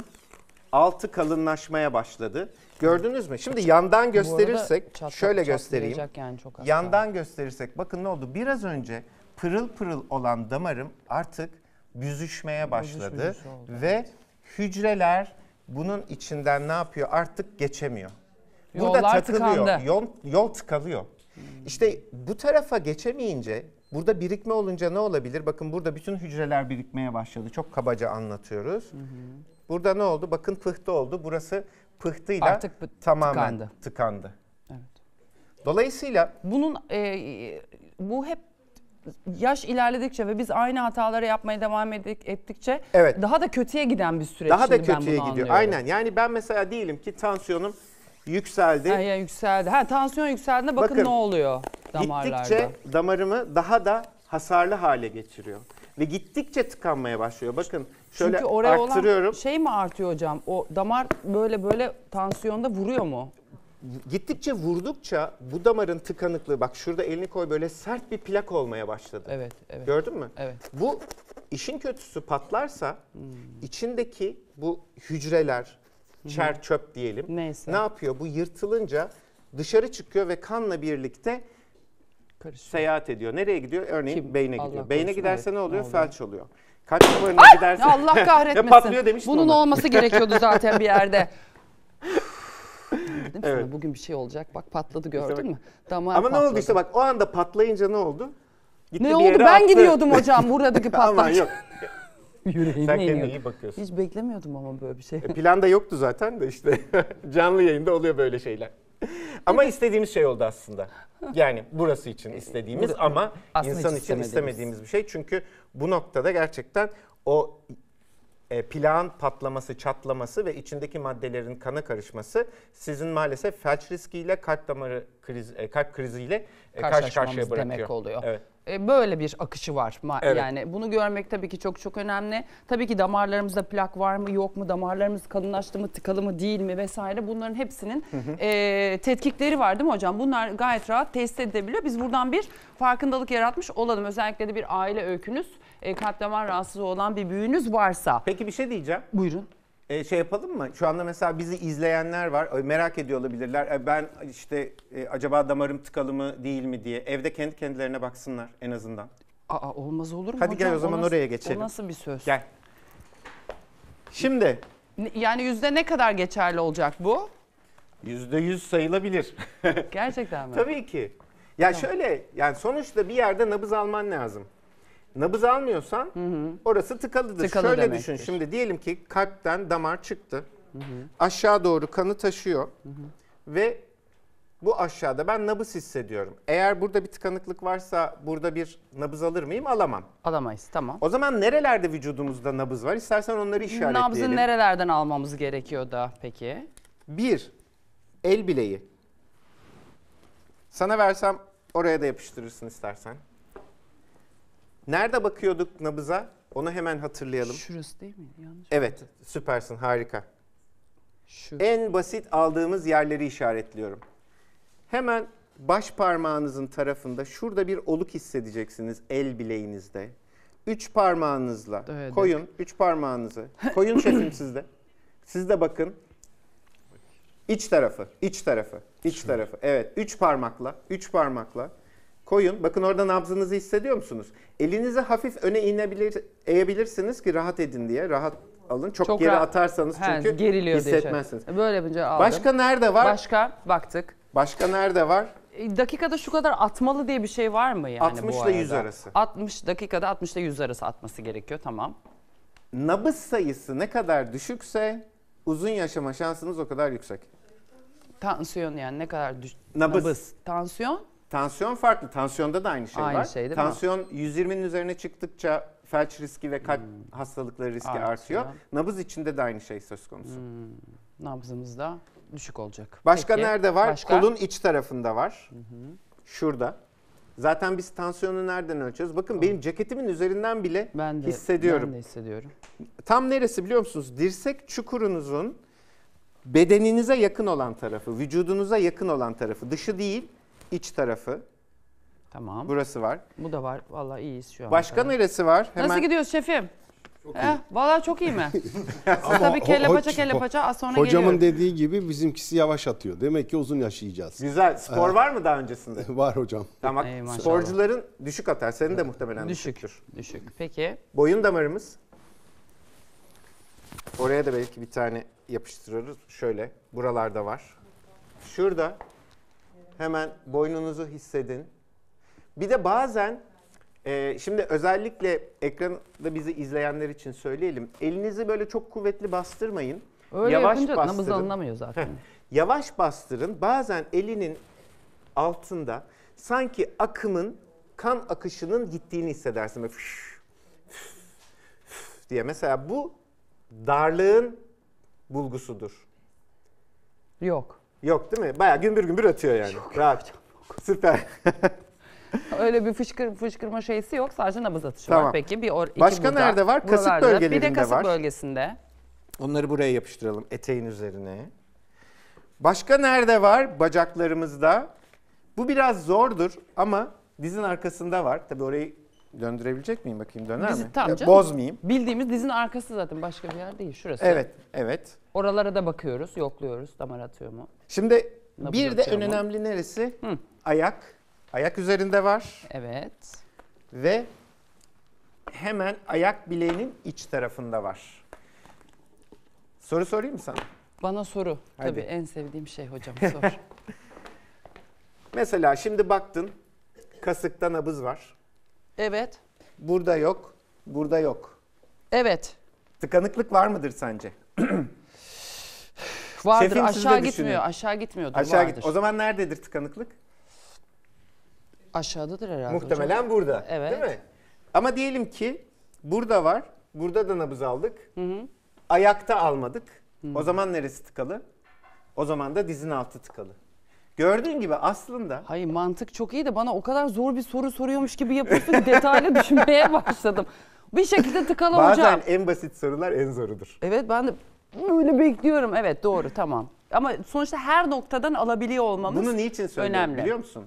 altı kalınlaşmaya başladı. Gördünüz mü? Şimdi yandan gösterirsek çat, şöyle göstereyim. Yani çok yandan gösterirsek bakın ne oldu? Biraz önce pırıl pırıl olan damarım artık büzüşmeye başladı büzüş, büzüş oldu, ve evet. hücreler bunun içinden ne yapıyor? Artık geçemiyor. Burada Yollar takılıyor. Tıkandı. Yol, yol tıkalıyor. Hmm. İşte bu tarafa geçemeyince burada birikme olunca ne olabilir? Bakın burada bütün hücreler birikmeye başladı. Çok kabaca anlatıyoruz. Burada ne oldu? Bakın pıhtı oldu. Burası pıhtıyla Artık pı tamamen tıkandı. tıkandı. Dolayısıyla bunun e, bu hep yaş ilerledikçe ve biz aynı hataları yapmaya devam edik, ettikçe evet. daha da kötüye giden bir süreç. Daha da kötüye gidiyor. Anlıyorum. Aynen. Yani ben mesela diyelim ki tansiyonum yükseldi. Ha, ya yükseldi. Ha tansiyon yükseldiğinde bakın, bakın ne oluyor damarlarda. Gittikçe damarımı daha da hasarlı hale getiriyor ve gittikçe tıkanmaya başlıyor. Bakın şöyle Çünkü oraya arttırıyorum. Olan şey mi artıyor hocam? O damar böyle böyle tansiyonda vuruyor mu? Gittikçe vurdukça bu damarın tıkanıklığı bak şurada elini koy böyle sert bir plak olmaya başladı. Evet, evet. Gördün mü? Evet. Bu işin kötüsü patlarsa hmm. içindeki bu hücreler, çer çöp diyelim. Neyse. Ne yapıyor? Bu yırtılınca dışarı çıkıyor ve kanla birlikte Karışıyor. seyahat ediyor. Nereye gidiyor? Örneğin Kim? beyne Allah gidiyor. beyne korusun, giderse evet. ne oluyor? Ne Felç oluyor. Kaç damarına giderse... Allah kahretmesin. patlıyor demiştin Bunun ona. olması gerekiyordu zaten bir yerde. Evet. bugün bir şey olacak. Bak patladı gördün mü? Damar Ama patladı. ne oldu işte bak o anda patlayınca ne oldu? Gitti Ne bir oldu? Ben attı. gidiyordum hocam buradaki Aman patlamak. yok. Yüreğime Sen kendine iyi bakıyorsun. Hiç beklemiyordum ama böyle bir şey. E, planda yoktu zaten de işte canlı yayında oluyor böyle şeyler. Ama istediğimiz şey oldu aslında. Yani burası için istediğimiz ama Aslında insan için istemediğimiz. bir şey. Çünkü bu noktada gerçekten o e, plan patlaması, çatlaması ve içindeki maddelerin kana karışması sizin maalesef felç riskiyle kalp damarı krizi, e, kalp kriziyle e, karşı karşıya bırakıyor. demek oluyor. Evet. E, böyle bir akışı var. Evet. Yani bunu görmek tabii ki çok çok önemli. Tabii ki damarlarımızda plak var mı yok mu, damarlarımız kalınlaştı mı, tıkalı mı değil mi vesaire bunların hepsinin e, tetkikleri var değil mi hocam? Bunlar gayet rahat test edilebiliyor. Biz buradan bir farkındalık yaratmış olalım. Özellikle de bir aile öykünüz, e, kalp damar rahatsızlığı olan bir büyüğünüz varsa. Peki bir şey diyeceğim. Buyurun e, şey yapalım mı? Şu anda mesela bizi izleyenler var. E, merak ediyor olabilirler. E, ben işte e, acaba damarım tıkalı mı değil mi diye. Evde kendi kendilerine baksınlar en azından. Aa olmaz olur mu Hadi hocam? gel o zaman nasıl, oraya geçelim. O nasıl bir söz? Gel. Şimdi. Yani yüzde ne kadar geçerli olacak bu? Yüzde yüz sayılabilir. Gerçekten mi? Tabii ki. Ya tamam. şöyle yani sonuçta bir yerde nabız alman lazım nabız almıyorsan hı hı. orası tıkalıdır. Tıkalı Şöyle demektir. düşün şimdi diyelim ki kalpten damar çıktı. Hı hı. Aşağı doğru kanı taşıyor. Hı hı. Ve bu aşağıda ben nabız hissediyorum. Eğer burada bir tıkanıklık varsa burada bir nabız alır mıyım? Alamam. Alamayız tamam. O zaman nerelerde vücudumuzda nabız var? İstersen onları işaretleyelim. Nabzı nerelerden almamız gerekiyor da peki? Bir, el bileği. Sana versem oraya da yapıştırırsın istersen. Nerede bakıyorduk nabıza? Onu hemen hatırlayalım. Şurası değil mi? Yanlış evet, süpersin, harika. Şu. En basit aldığımız yerleri işaretliyorum. Hemen baş parmağınızın tarafında şurada bir oluk hissedeceksiniz el bileğinizde. Üç parmağınızla Dayadık. koyun, üç parmağınızı koyun şefim sizde. Siz de bakın. İç tarafı, iç tarafı, iç tarafı. Evet, üç parmakla, üç parmakla koyun. Bakın orada nabzınızı hissediyor musunuz? Elinizi hafif öne inebilir, eğebilirsiniz ki rahat edin diye. Rahat alın. Çok, Çok geri atarsanız çünkü He, geriliyor şey. hissetmezsiniz. Diye Böyle yapınca şey aldım. Başka nerede var? Başka baktık. Başka nerede var? E, dakikada şu kadar atmalı diye bir şey var mı yani 60 ile 100 arası. 60 dakikada 60 ile 100 arası atması gerekiyor tamam. Nabız sayısı ne kadar düşükse uzun yaşama şansınız o kadar yüksek. Tansiyon yani ne kadar düş... nabız. nabız. Tansiyon Tansiyon farklı. Tansiyonda da aynı şey aynı var. Şey, Tansiyon mi? 120'nin üzerine çıktıkça felç riski ve kalp hmm. hastalıkları riski artıyor. artıyor. Nabız içinde de aynı şey söz konusu. Hmm. da düşük olacak. Başka Peki. nerede var? Başka? Kolun iç tarafında var. Hı hı. Şurada. Zaten biz tansiyonu nereden ölçüyoruz? Bakın Olur. benim ceketimin üzerinden bile ben de, hissediyorum. Ben de hissediyorum. Tam neresi biliyor musunuz? Dirsek çukurunuzun bedeninize yakın olan tarafı, vücudunuza yakın olan tarafı. Dışı değil, iç tarafı. Tamam. Burası var. Bu da var. Vallahi iyiyiz şu an. Başka neresi var? Hemen... Nasıl gidiyoruz şefim? Çok iyi. Eh, vallahi çok iyi mi? Ama tabii kelle paça kelle paça az sonra hocamın geliyorum. Hocamın dediği gibi bizimkisi yavaş atıyor. Demek ki uzun yaşayacağız. Güzel. Spor evet. Eh. var mı daha öncesinde? var hocam. Tamam. Ey, sporcuların düşük atar. Senin de muhtemelen düşük, düşüktür. Düşük. Peki. Boyun damarımız. Oraya da belki bir tane yapıştırırız. Şöyle. Buralarda var. Şurada Hemen boynunuzu hissedin. Bir de bazen e, şimdi özellikle ekranda bizi izleyenler için söyleyelim. Elinizi böyle çok kuvvetli bastırmayın. Öyle yavaş yapınca bastırın. nabız alınamıyor zaten. Yavaş bastırın. Bazen elinin altında sanki akımın, kan akışının gittiğini hissedersin. Böyle füş, füş, füş diye. Mesela bu darlığın bulgusudur. Yok. Yok değil mi? Bayağı gümbür gümbür atıyor yani. Çok Rahat. Süper. Öyle bir fışkır, fışkırma şeysi yok. Sadece nabız atışı Tamam. var peki. Bir or, iki Başka burada. nerede var? Kasık Buralarda. bölgelerinde Bir de kasık var. bölgesinde. Onları buraya yapıştıralım eteğin üzerine. Başka nerede var bacaklarımızda? Bu biraz zordur ama dizin arkasında var. Tabii orayı döndürebilecek miyim bakayım döner Dizi, mi? Tam canım, bozmayayım. Bildiğimiz dizinin arkası zaten başka bir yer değil şurası. Evet, evet. Oralara da bakıyoruz, yokluyoruz damar atıyor mu? Şimdi Nabız bir de en mu? önemli neresi? Hı. Ayak. Ayak üzerinde var. Evet. Ve hemen ayak bileğinin iç tarafında var. Soru sorayım mı sana? Bana soru. Hadi. Tabii en sevdiğim şey hocam sor. Mesela şimdi baktın kasıkta nabız var. Evet. Burada yok, burada yok. Evet. Tıkanıklık var mıdır sence? Vardır. Şefim, aşağı gitmiyor. Aşağı gitmiyordur. Aşağı vardır. git. O zaman nerededir tıkanıklık? Aşağıdadır herhalde. Muhtemelen hocam. burada. Evet. Değil mi? Ama diyelim ki burada var. Burada da nabız aldık. Hı hı. Ayakta almadık. Hı hı. O zaman neresi tıkalı? O zaman da dizin altı tıkalı. Gördüğün gibi aslında... Hayır mantık çok iyi de bana o kadar zor bir soru soruyormuş gibi yapıyorsun detaylı düşünmeye başladım. Bir şekilde tıkalı Bazen hocam. Bazen en basit sorular en zorudur. Evet ben de böyle bekliyorum. Evet doğru tamam. Ama sonuçta her noktadan alabiliyor olmamız Bunu niçin söylüyorum önemli. biliyor musun?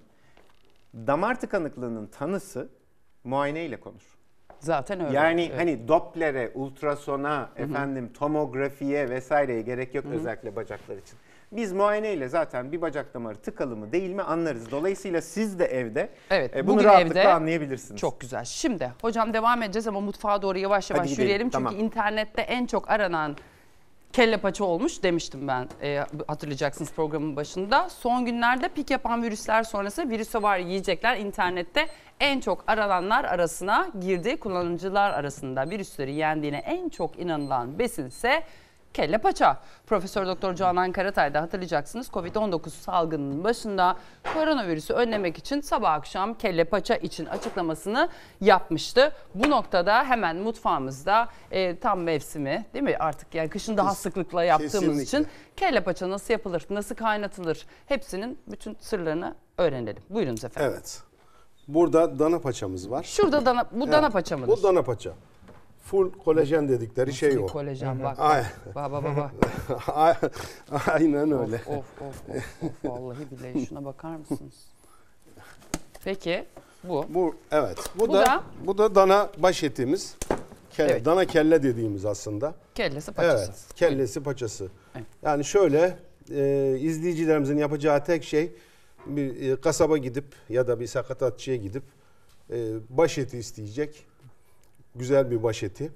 Damar tıkanıklığının tanısı muayene ile konur. Zaten öyle. Yani evet. hani Doppler'e, ultrasona, Hı-hı. efendim tomografiye vesaireye gerek yok Hı-hı. özellikle bacaklar için. Biz muayeneyle zaten bir bacak damarı tıkalı mı değil mi anlarız. Dolayısıyla siz de evde evet, e, bunu rahatlıkla evde, anlayabilirsiniz. Çok güzel. Şimdi hocam devam edeceğiz ama mutfağa doğru yavaş yavaş Hadi gidelim, Çünkü tamam. internette en çok aranan kelle paça olmuş demiştim ben e, hatırlayacaksınız programın başında. Son günlerde pik yapan virüsler sonrası virüse var yiyecekler internette en çok arananlar arasına girdi. Kullanıcılar arasında virüsleri yendiğine en çok inanılan besin ise kelle paça. Profesör Doktor Canan Karatay da hatırlayacaksınız Covid-19 salgınının başında koronavirüsü önlemek için sabah akşam kelle paça için açıklamasını yapmıştı. Bu noktada hemen mutfağımızda e, tam mevsimi değil mi artık yani kışın daha sıklıkla yaptığımız Kesinlikle. için kelle paça nasıl yapılır, nasıl kaynatılır hepsinin bütün sırlarını öğrenelim. Buyurunuz efendim. Evet. Burada dana paçamız var. Şurada dana, bu dana Evet, paça mıdır? Bu dana paça full kolajen dedikleri Nasıl şey o. Kolajen bak. Ay, baba baba. bak. Aynen öyle. Of, of of of vallahi bile şuna bakar mısınız? Peki bu. Bu evet. Bu, bu da, da bu da dana baş etimiz. Kelle, evet. Dana kelle dediğimiz aslında. Kellesi paçası. Evet, kellesi evet. paçası. Evet. Yani şöyle e, izleyicilerimizin yapacağı tek şey bir e, kasaba gidip ya da bir sakatatçıya gidip e, baş eti isteyecek güzel bir başeti. Hı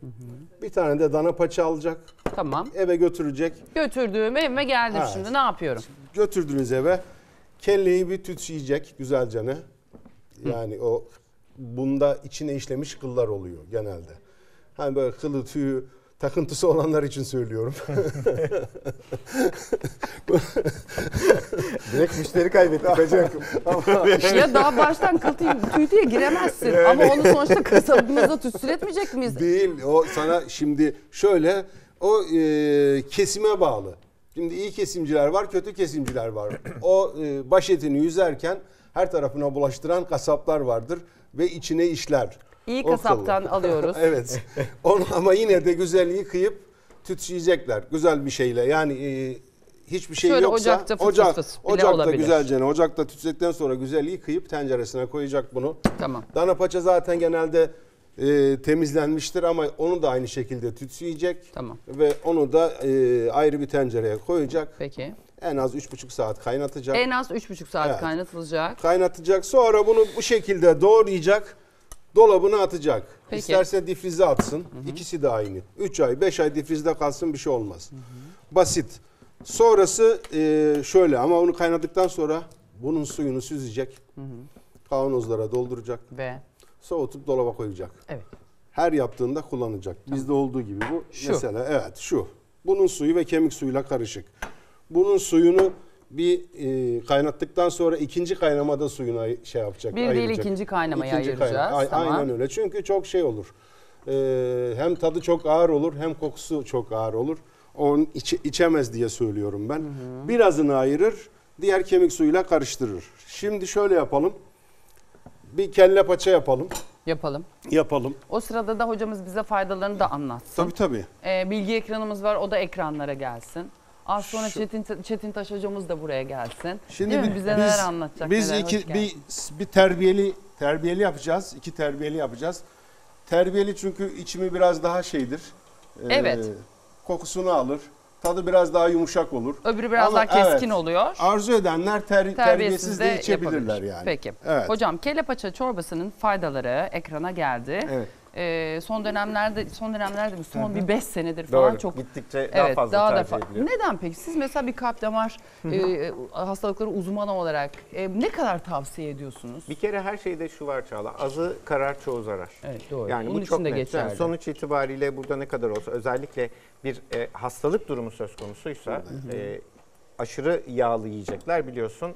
Bir tane de dana paça alacak. Tamam. Eve götürecek. Götürdüğüm evime geldim evet. şimdi ne yapıyorum? Götürdünüz eve. Kelleyi bir tütsüyecek güzelce ne? Yani hı. o bunda içine işlemiş kıllar oluyor genelde. Hani böyle kılı tüyü takıntısı olanlar için söylüyorum. Direkt müşteri kaybettik hocam. ya daha baştan kıltı tüytüye giremezsin. Öyle. Ama onu sonuçta kasabımızda tütsületmeyecek miyiz? Değil. O sana şimdi şöyle o e, kesime bağlı. Şimdi iyi kesimciler var, kötü kesimciler var. O e, baş etini yüzerken her tarafına bulaştıran kasaplar vardır ve içine işler. İyi kasaptan Okkalı. alıyoruz. evet. Onu ama yine de güzel yıkayıp tütsüyecekler. Güzel bir şeyle. Yani e, hiçbir şey Şöyle yoksa ocakta fıs ocak, fıs fıs ocakta olabilir. güzelce ocakta tütsüledikten sonra güzel yıkayıp tenceresine koyacak bunu. Tamam. Dana paça zaten genelde e, temizlenmiştir ama onu da aynı şekilde tütsüyecek. Tamam. Ve onu da e, ayrı bir tencereye koyacak. Peki. En az 3,5 saat kaynatacak. En az 3,5 saat evet. kaynatılacak. Kaynatacak. Sonra bunu bu şekilde doğrayacak dolabına atacak. Peki. İsterse difrize atsın. Hı hı. İkisi de aynı. 3 ay 5 ay difrizde kalsın bir şey olmaz. Hı hı. Basit. Sonrası e, şöyle ama onu kaynadıktan sonra bunun suyunu süzecek. Hı hı. Kavanozlara dolduracak. Ve? Soğutup dolaba koyacak. Evet. Her yaptığında kullanacak. Tamam. Bizde olduğu gibi bu. Şu. Mesela evet şu. Bunun suyu ve kemik suyuyla karışık. Bunun suyunu bir e, kaynattıktan sonra ikinci kaynamada suyuna şey yapacak. Bir ayıracak. değil ikinci kaynamayı ikinci ayıracağız. Kayna A- tamam. Aynen öyle çünkü çok şey olur. E, hem tadı çok ağır olur hem kokusu çok ağır olur. Onu iç, içemez diye söylüyorum ben. Hı hı. Birazını ayırır diğer kemik suyuyla karıştırır. Şimdi şöyle yapalım. Bir kelle paça yapalım. Yapalım. Yapalım. O sırada da hocamız bize faydalarını da anlatsın. Tabii tabii. Ee, bilgi ekranımız var o da ekranlara gelsin. Az sonra Şu, Çetin Çetin Taş hocamız da buraya gelsin. Şimdi Değil bize biz, neler anlatacak? Biz neler iki bir bir terbiyeli terbiyeli yapacağız. İki terbiyeli yapacağız. Terbiyeli çünkü içimi biraz daha şeydir. Ee, evet. kokusunu alır. Tadı biraz daha yumuşak olur. Öbürü biraz Ama, daha keskin evet, oluyor. Arzu edenler ter, terbiyesiz de içebilirler yapabilir. yani. Peki. Evet. Hocam kelle çorbasının faydaları ekrana geldi. Evet e, son dönemlerde son dönemlerde mi son bir 5 senedir falan Doğru. çok gittikçe evet, daha fazla daha tercih da ediliyor. Neden peki? Siz mesela bir kalp damar e, e, hastalıkları uzmanı olarak e, ne kadar tavsiye ediyorsunuz? Bir kere her şeyde şu var Çağla. Azı karar çoğu zarar. Evet doğru. Yani Bunun bu çok net. Geçerli. Yani sonuç itibariyle burada ne kadar olsa özellikle bir e, hastalık durumu söz konusuysa e, aşırı yağlı yiyecekler biliyorsun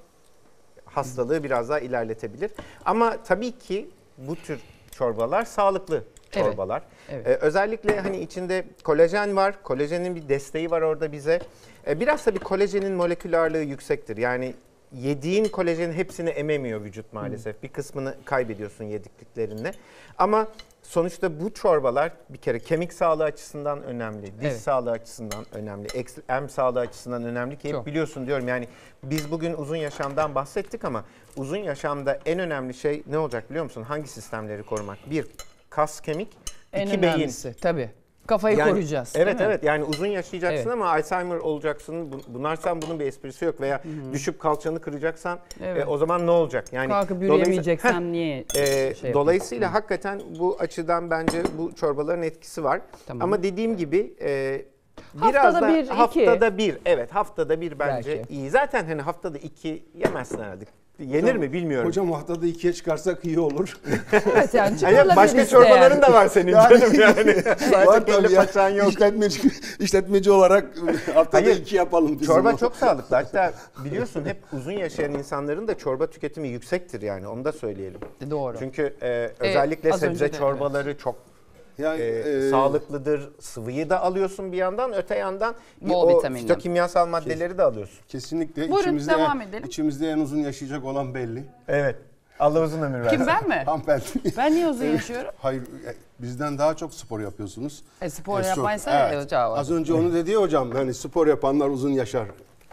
hastalığı biraz daha ilerletebilir. Ama tabii ki bu tür çorbalar sağlıklı çorbalar. Evet, evet. Ee, özellikle hani içinde kolajen var. Kolajenin bir desteği var orada bize. Ee, biraz bir kolajenin molekülerliği yüksektir. Yani yediğin kolajenin hepsini ememiyor vücut maalesef. Hmm. Bir kısmını kaybediyorsun yediklerinle. Ama sonuçta bu çorbalar bir kere kemik sağlığı açısından önemli, diş evet. sağlığı açısından önemli, em sağlığı açısından önemli ki hep Çok. biliyorsun diyorum yani biz bugün uzun yaşamdan bahsettik ama uzun yaşamda en önemli şey ne olacak biliyor musun? Hangi sistemleri korumak? Bir, kas, kemik, en iki beyin. Tabii. Kafayı yani, koruyacağız. Evet evet yani uzun yaşayacaksın evet. ama Alzheimer olacaksın. Bunlarsan bunun bir esprisi yok veya hı düşüp kalçanı kıracaksan e, evet. e, o zaman ne olacak? Yani kalkıp yürüyemeyeceksen niye? E, şey dolayısıyla yapalım. hakikaten bu açıdan bence bu çorbaların etkisi var. Tamam. Ama dediğim gibi e, Biraz haftada da, bir, haftada iki. bir. Evet haftada bir bence Belki. iyi. Zaten hani haftada iki yemezsin herhalde yenir hocam, mi bilmiyorum. Hocam haftada ikiye çıkarsak iyi olur. evet yani çıkarılabilir. Başka çorbaların da var senin yani, canım yani. var tabii ya. Yok. İşletmeci, işletmeci olarak ıı, haftada Hayır, iki yapalım. Bizim çorba o. çok sağlıklı. Hatta biliyorsun hep uzun yaşayan insanların da çorba tüketimi yüksektir yani onu da söyleyelim. Doğru. Çünkü e, özellikle evet, sebze çorbaları evet. çok yani e, e, sağlıklıdır. Sıvıyı da alıyorsun bir yandan, öte yandan bol o vitaminli. fitokimyasal maddeleri de alıyorsun. Kesinlikle Buyurun, içimizde devam en, edelim. içimizde en uzun yaşayacak olan belli. Evet. Allah uzun ömür versin. Kim ben mi? Hanımefendi. Ben Ben niye uzun yaşıyorum? Hayır e, bizden daha çok spor yapıyorsunuz. E, spor e, yapmaysa evet. hocam. Az önce onu dedi ya hocam hani spor yapanlar uzun yaşar.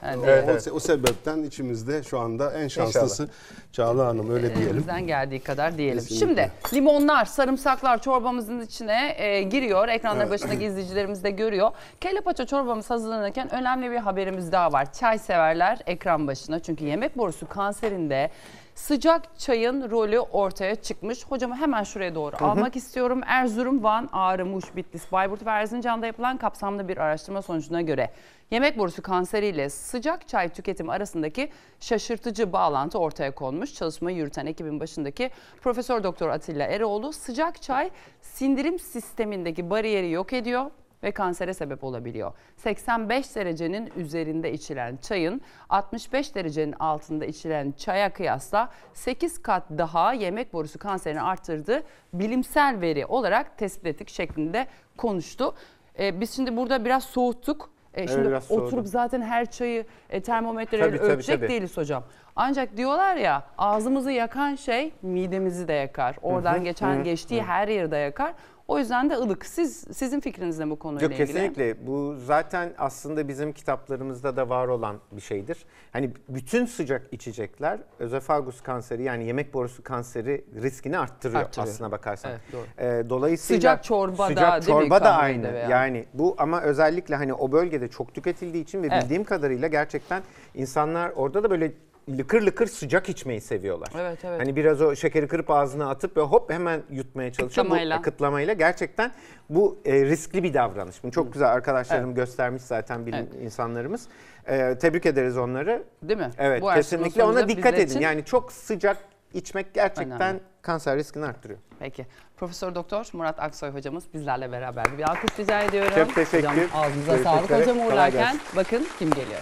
Yani evet, o, evet. o sebepten içimizde şu anda en şanslısı Çağla Hanım öyle ee, diyelim. Elimizden geldiği kadar diyelim. Kesinlikle. Şimdi limonlar, sarımsaklar çorbamızın içine e, giriyor. Ekranlar evet. başındaki izleyicilerimiz de görüyor. Kelle paça çorbamız hazırlanırken önemli bir haberimiz daha var. Çay severler ekran başına. Çünkü yemek borusu kanserinde Sıcak çayın rolü ortaya çıkmış. Hocamı hemen şuraya doğru hı hı. almak istiyorum. Erzurum, Van, Ağrı, Muş, Bitlis, Bayburt ve Erzincan'da yapılan kapsamlı bir araştırma sonucuna göre Yemek borusu kanseriyle sıcak çay tüketimi arasındaki şaşırtıcı bağlantı ortaya konmuş. Çalışmayı yürüten ekibin başındaki Profesör Doktor Atilla Eroğlu sıcak çay sindirim sistemindeki bariyeri yok ediyor ve kansere sebep olabiliyor. 85 derecenin üzerinde içilen çayın 65 derecenin altında içilen çaya kıyasla 8 kat daha yemek borusu kanserini arttırdığı bilimsel veri olarak tespit ettik şeklinde konuştu. Ee, biz şimdi burada biraz soğuttuk. E, şimdi evet, oturup soğudum. zaten her çayı e, termometreyle tabii, ölçecek tabii, tabii. değiliz hocam. Ancak diyorlar ya ağzımızı yakan şey midemizi de yakar. Oradan Hı-hı. geçen Hı-hı. geçtiği Hı-hı. her yeri de yakar. O yüzden de ılık. Siz sizin fikriniz ne bu konuyla Yok, ilgili? Kesinlikle. Bu zaten aslında bizim kitaplarımızda da var olan bir şeydir. Hani bütün sıcak içecekler özofagus kanseri yani yemek borusu kanseri riskini arttırıyor, arttırıyor. aslına bakarsan. Evet, doğru. Ee, dolayısıyla sıcak çorba sıcak da, çorba da aynı. Veya. Yani bu ama özellikle hani o bölgede çok tüketildiği için ve evet. bildiğim kadarıyla gerçekten insanlar orada da böyle lıkır lıkır sıcak içmeyi seviyorlar. Evet evet. Hani biraz o şekeri kırıp ağzına atıp ve hop hemen yutmaya çalışıyor. Kıtlamayla. Bu kıtlamayla gerçekten bu e, riskli bir davranış. Bunu çok güzel arkadaşlarım evet. göstermiş zaten bilim evet. insanlarımız. E, tebrik ederiz onları. Değil mi? Evet bu kesinlikle ona dikkat edin. Için... Yani çok sıcak içmek gerçekten Önemli. kanser riskini arttırıyor. Peki. Profesör Doktor Murat Aksoy hocamız bizlerle beraber bir alkış rica ediyorum. Çok teşekkür. Hocam ağzınıza sağlık. Hocam uğurlarken bakın kim geliyor.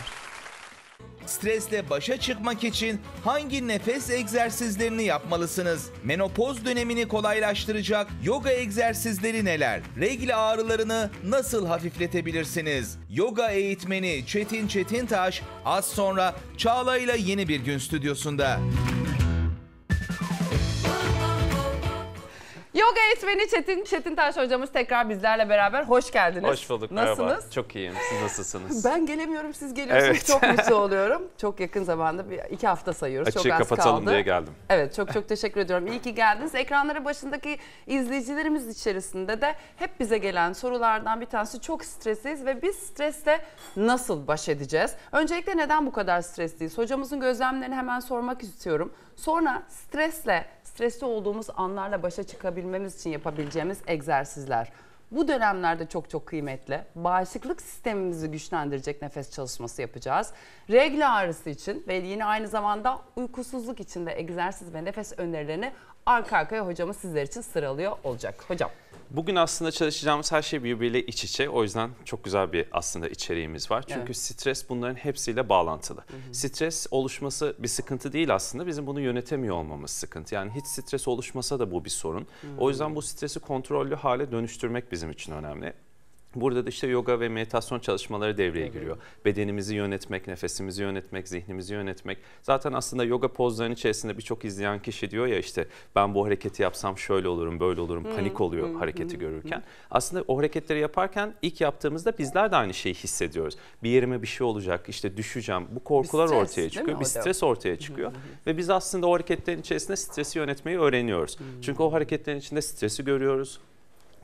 Stresle başa çıkmak için hangi nefes egzersizlerini yapmalısınız? Menopoz dönemini kolaylaştıracak yoga egzersizleri neler? Regl ağrılarını nasıl hafifletebilirsiniz? Yoga eğitmeni Çetin Çetin az sonra Çağla ile yeni bir gün stüdyosunda. Yoga eğitmeni Çetin Çetin Taş hocamız tekrar bizlerle beraber. Hoş geldiniz. Hoş bulduk. Nasılsınız? Merhaba. Çok iyiyim. Siz nasılsınız? Ben gelemiyorum, siz geliyorsunuz. Evet. Çok mutlu oluyorum. Çok yakın zamanda bir iki hafta sayıyoruz. Açığı çok az kapatalım kaldı. diye geldim. Evet, çok çok teşekkür ediyorum. İyi ki geldiniz. Ekranlara başındaki izleyicilerimiz içerisinde de hep bize gelen sorulardan bir tanesi çok stresiz ve biz stresle nasıl baş edeceğiz? Öncelikle neden bu kadar stresliyiz? Hocamızın gözlemlerini hemen sormak istiyorum. Sonra stresle stresli olduğumuz anlarla başa çıkabilmemiz için yapabileceğimiz egzersizler. Bu dönemlerde çok çok kıymetli. Bağışıklık sistemimizi güçlendirecek nefes çalışması yapacağız. Regl ağrısı için ve yine aynı zamanda uykusuzluk için de egzersiz ve nefes önerilerini arka arkaya hocamız sizler için sıralıyor olacak. Hocam. Bugün aslında çalışacağımız her şey birbiriyle iç içe. O yüzden çok güzel bir aslında içeriğimiz var. Çünkü evet. stres bunların hepsiyle bağlantılı. Hı hı. Stres oluşması bir sıkıntı değil aslında. Bizim bunu yönetemiyor olmamız sıkıntı. Yani hiç stres oluşmasa da bu bir sorun. Hı hı. O yüzden bu stresi kontrollü hale dönüştürmek bizim için önemli. Burada da işte yoga ve meditasyon çalışmaları devreye evet. giriyor. Bedenimizi yönetmek, nefesimizi yönetmek, zihnimizi yönetmek. Zaten aslında yoga pozlarının içerisinde birçok izleyen kişi diyor ya işte ben bu hareketi yapsam şöyle olurum, böyle olurum, hmm. panik oluyor hmm. hareketi hmm. görürken. Aslında o hareketleri yaparken ilk yaptığımızda bizler de aynı şeyi hissediyoruz. Bir yerime bir şey olacak, işte düşeceğim. Bu korkular bir stres, ortaya çıkıyor, bir stres ortaya çıkıyor. Hmm. Ve biz aslında o hareketlerin içerisinde stresi yönetmeyi öğreniyoruz. Hmm. Çünkü o hareketlerin içinde stresi görüyoruz,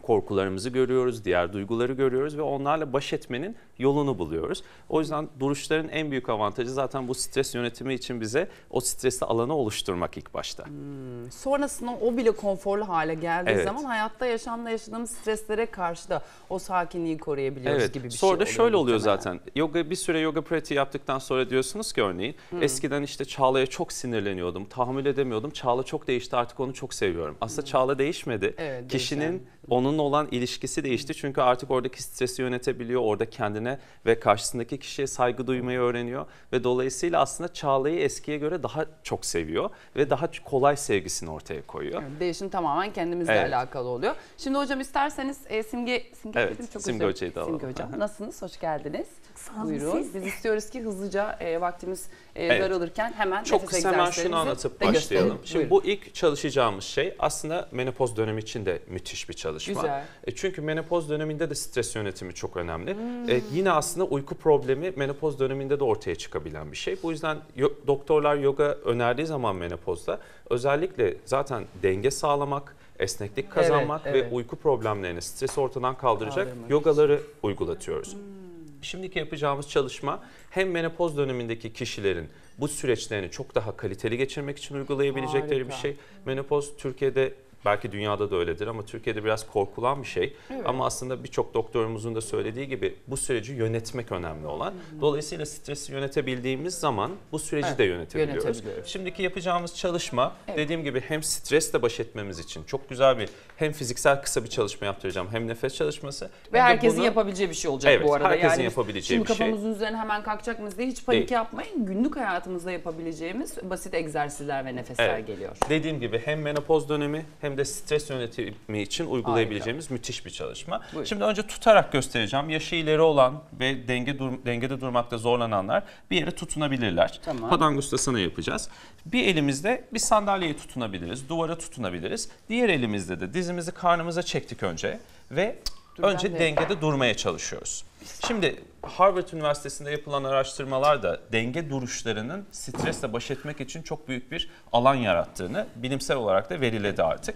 korkularımızı görüyoruz, diğer duyguları görüyoruz ve onlarla baş etmenin yolunu buluyoruz. O yüzden duruşların en büyük avantajı zaten bu stres yönetimi için bize o stresli alanı oluşturmak ilk başta. Hmm, sonrasında o bile konforlu hale geldiği evet. zaman hayatta yaşamda yaşadığımız streslere karşı da o sakinliği koruyabiliyoruz evet. gibi bir sonra şey oluyor. Sonra şöyle oluyor zaten. Yoga bir süre yoga pratiği yaptıktan sonra diyorsunuz ki örneğin hmm. eskiden işte Çağla'ya çok sinirleniyordum, tahammül edemiyordum. Çağla çok değişti artık onu çok seviyorum. Aslında hmm. Çağla değişmedi. Evet, Kişinin değişen onun olan ilişkisi değişti. Çünkü artık oradaki stresi yönetebiliyor. Orada kendine ve karşısındaki kişiye saygı duymayı öğreniyor. Ve dolayısıyla aslında Çağla'yı eskiye göre daha çok seviyor. Ve daha kolay sevgisini ortaya koyuyor. Evet, değişim tamamen kendimizle evet. alakalı oluyor. Şimdi hocam isterseniz e, Simge, Simge evet, çok Simge Hoca'yı da alalım. Simge Hocam nasılsınız? Hoş geldiniz. Sağ Buyurun. Siz. Biz istiyoruz ki hızlıca e, vaktimiz e, evet. daralırken hemen Çok kısa hemen şunu anlatıp başlayalım. Gösterelim. Şimdi bu ilk çalışacağımız şey aslında menopoz dönemi için de müthiş bir çalışma. Güzel. E, çünkü menopoz döneminde de stres yönetimi çok önemli. E, hmm. E, yine aslında uyku problemi menopoz döneminde de ortaya çıkabilen bir şey. Bu yüzden yo doktorlar yoga önerdiği zaman menopozda özellikle zaten denge sağlamak, esneklik kazanmak evet, evet. ve uyku problemlerini stres ortadan kaldıracak Kaldırmak yogaları için. uygulatıyoruz. Hmm. Şimdiki yapacağımız çalışma hem menopoz dönemindeki kişilerin bu süreçlerini çok daha kaliteli geçirmek için uygulayabilecekleri Harika. bir şey. Menopoz Türkiye'de Belki dünyada da öyledir ama Türkiye'de biraz korkulan bir şey. Evet. Ama aslında birçok doktorumuzun da söylediği gibi bu süreci yönetmek önemli olan. Dolayısıyla stresi yönetebildiğimiz zaman bu süreci evet. de yönetebiliyoruz. Şimdiki yapacağımız çalışma evet. dediğim gibi hem stresle baş etmemiz için çok güzel bir hem fiziksel kısa bir çalışma yaptıracağım hem nefes çalışması. Ve hem herkesin bunu... yapabileceği bir şey olacak evet, bu arada. Herkesin yani yapabileceği bir şey. Şimdi kafamızın üzerine hemen kalkacak mıyız diye hiç panik Değil. yapmayın. Günlük hayatımızda yapabileceğimiz basit egzersizler ve nefesler evet. geliyor. Dediğim gibi hem menopoz dönemi hem de stres yönetimi için uygulayabileceğimiz Harika. müthiş bir çalışma. Buyurun. Şimdi önce tutarak göstereceğim. Yaşı ileri olan ve denge dur dengede durmakta zorlananlar bir yere tutunabilirler. Tamam. Padangusta sana yapacağız. Bir elimizde bir sandalyeye tutunabiliriz, duvara tutunabiliriz. Diğer elimizde de dizimizi karnımıza çektik önce ve Dur, Önce de. dengede durmaya çalışıyoruz. Şimdi Harvard Üniversitesi'nde yapılan araştırmalar da denge duruşlarının stresle baş etmek için çok büyük bir alan yarattığını bilimsel olarak da veriledi artık.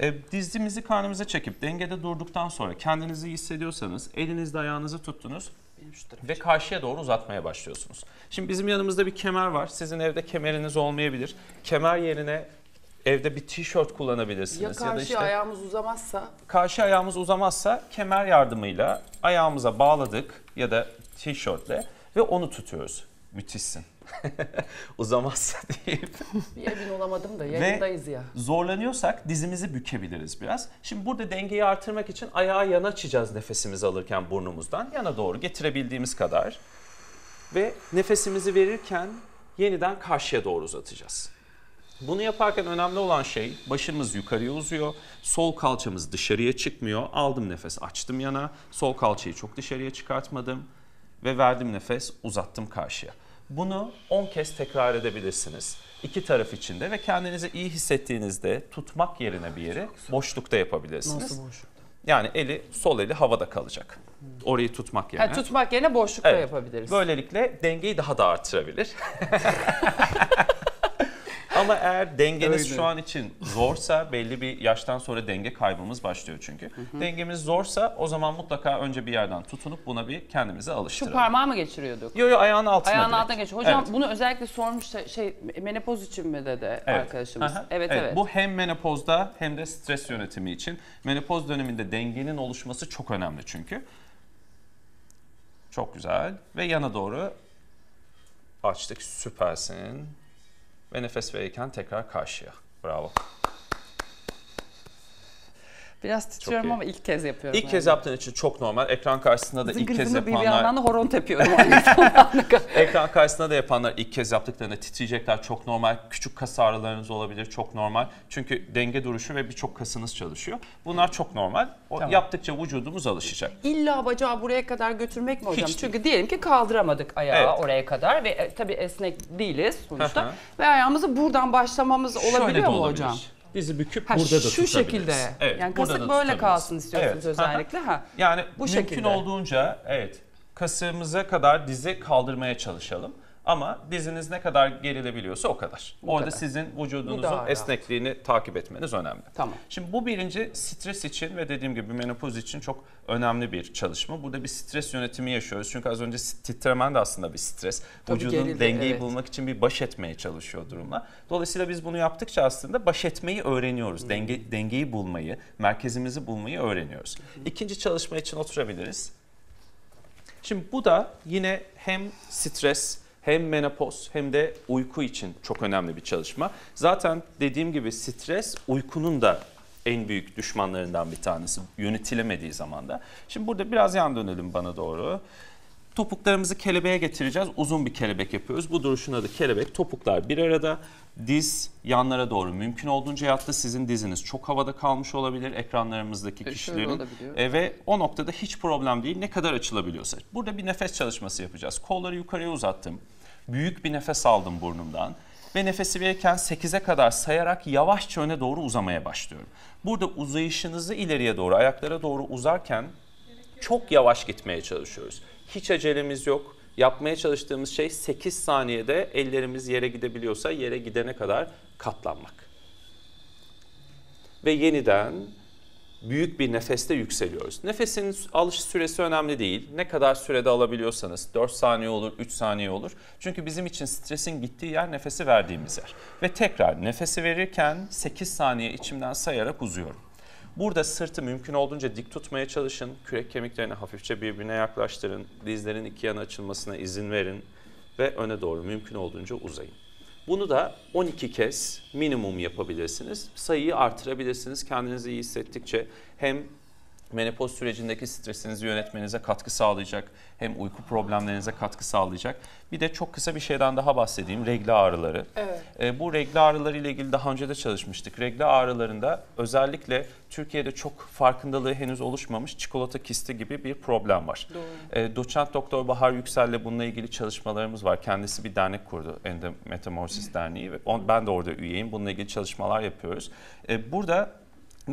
E, dizimizi karnımıza çekip dengede durduktan sonra kendinizi iyi hissediyorsanız elinizle ayağınızı tuttunuz ve karşıya doğru uzatmaya başlıyorsunuz. Şimdi bizim yanımızda bir kemer var. Sizin evde kemeriniz olmayabilir. Kemer yerine Evde bir tişört kullanabilirsiniz. Ya karşı ya da işte, ayağımız uzamazsa? Karşı ayağımız uzamazsa kemer yardımıyla ayağımıza bağladık ya da tişörtle ve onu tutuyoruz. Müthişsin. uzamazsa deyip. Bir emin olamadım da yayındayız Ve ya. zorlanıyorsak dizimizi bükebiliriz biraz. Şimdi burada dengeyi artırmak için ayağı yana açacağız nefesimizi alırken burnumuzdan. Yana doğru getirebildiğimiz kadar. Ve nefesimizi verirken yeniden karşıya doğru uzatacağız. Bunu yaparken önemli olan şey başımız yukarıya uzuyor. Sol kalçamız dışarıya çıkmıyor. Aldım nefes açtım yana. Sol kalçayı çok dışarıya çıkartmadım. Ve verdim nefes uzattım karşıya. Bunu 10 kez tekrar edebilirsiniz. İki taraf içinde ve kendinizi iyi hissettiğinizde tutmak yerine bir yeri boşlukta yapabilirsiniz. Nasıl boşlukta? Yani eli sol eli havada kalacak. Orayı tutmak yerine. Yani tutmak yerine boşlukta evet. yapabiliriz. Böylelikle dengeyi daha da artırabilir. Ama eğer dengeniz Öyle. şu an için zorsa belli bir yaştan sonra denge kaybımız başlıyor çünkü. Hı hı. Dengemiz zorsa o zaman mutlaka önce bir yerden tutunup buna bir kendimize alıştıralım. Şu parmağı mı geçiriyorduk? Yok yok ayağın altına Ayağın direkt. altına geçiyor. Hocam evet. bunu özellikle sormuş şey, şey menopoz için mi dedi evet. arkadaşımız? Aha. evet evet. Bu hem menopozda hem de stres yönetimi için. Menopoz döneminde dengenin oluşması çok önemli çünkü. Çok güzel ve yana doğru açtık süpersin ve nefes verirken tekrar karşıya. Bravo. Biraz titriyorum ama ilk kez yapıyorum. İlk yani. kez yaptığın için çok normal. Ekran karşısında da Zıgır ilk kez yapanlar... bir yandan da horon tepiyorum. Ekran karşısında da yapanlar ilk kez yaptıklarında titriyecekler. Çok normal. Küçük kas ağrılarınız olabilir. Çok normal. Çünkü denge duruşu ve birçok kasınız çalışıyor. Bunlar çok normal. O tamam. Yaptıkça vücudumuz alışacak. İlla bacağı buraya kadar götürmek mi hocam? Hiç Çünkü değil. diyelim ki kaldıramadık ayağı evet. oraya kadar ve e, tabii esnek değiliz sonuçta. ve ayağımızı buradan başlamamız olabiliyor Şöyle mu hocam? dizi büküp ha, burada da şu şekilde. Evet, yani kasık böyle kalsın istiyorsunuz evet. özellikle. Ha. Yani bu mümkün şekilde. olduğunca evet kasığımıza kadar dizi kaldırmaya çalışalım. Ama diziniz ne kadar gerilebiliyorsa o kadar. Bu Orada kadar. sizin vücudunuzun esnekliğini rahat. takip etmeniz önemli. Tamam. Şimdi bu birinci stres için ve dediğim gibi menopoz için çok önemli bir çalışma. Burada bir stres yönetimi yaşıyoruz. Çünkü az önce titremen de aslında bir stres. Tabii Vücudun gerildi, dengeyi evet. bulmak için bir baş etmeye çalışıyor durumla. Dolayısıyla biz bunu yaptıkça aslında baş etmeyi öğreniyoruz. Hmm. Denge, dengeyi bulmayı, merkezimizi bulmayı öğreniyoruz. Hmm. İkinci çalışma için oturabiliriz. Şimdi bu da yine hem stres hem menopoz hem de uyku için çok önemli bir çalışma. Zaten dediğim gibi stres uykunun da en büyük düşmanlarından bir tanesi yönetilemediği zamanda. Şimdi burada biraz yan dönelim bana doğru. Topuklarımızı kelebeğe getireceğiz. Uzun bir kelebek yapıyoruz. Bu duruşun adı kelebek. Topuklar bir arada. Diz yanlara doğru mümkün olduğunca yattı. Sizin diziniz çok havada kalmış olabilir ekranlarımızdaki e, kişilerin. E, ve o noktada hiç problem değil. Ne kadar açılabiliyorsa. Burada bir nefes çalışması yapacağız. Kolları yukarıya uzattım büyük bir nefes aldım burnumdan ve nefesi verirken 8'e kadar sayarak yavaşça öne doğru uzamaya başlıyorum. Burada uzayışınızı ileriye doğru, ayaklara doğru uzarken çok yavaş gitmeye çalışıyoruz. Hiç acelemiz yok. Yapmaya çalıştığımız şey 8 saniyede ellerimiz yere gidebiliyorsa yere gidene kadar katlanmak. Ve yeniden büyük bir nefeste yükseliyoruz. Nefesin alış süresi önemli değil. Ne kadar sürede alabiliyorsanız 4 saniye olur, 3 saniye olur. Çünkü bizim için stresin gittiği yer nefesi verdiğimiz yer. Ve tekrar nefesi verirken 8 saniye içimden sayarak uzuyorum. Burada sırtı mümkün olduğunca dik tutmaya çalışın. Kürek kemiklerini hafifçe birbirine yaklaştırın. Dizlerin iki yana açılmasına izin verin ve öne doğru mümkün olduğunca uzayın. Bunu da 12 kez minimum yapabilirsiniz. Sayıyı artırabilirsiniz. Kendinizi iyi hissettikçe hem menopoz sürecindeki stresinizi yönetmenize katkı sağlayacak. Hem uyku problemlerinize katkı sağlayacak. Bir de çok kısa bir şeyden daha bahsedeyim. Regle ağrıları. Evet. Ee, bu regle ağrıları ile ilgili daha önce de çalışmıştık. Regle ağrılarında özellikle Türkiye'de çok farkındalığı henüz oluşmamış çikolata kisti gibi bir problem var. Doğru. Ee, doçent doktor Bahar Yüksel ile bununla ilgili çalışmalarımız var. Kendisi bir dernek kurdu. Endometamorsis Derneği. On, ben de orada üyeyim. Bununla ilgili çalışmalar yapıyoruz. Ee, burada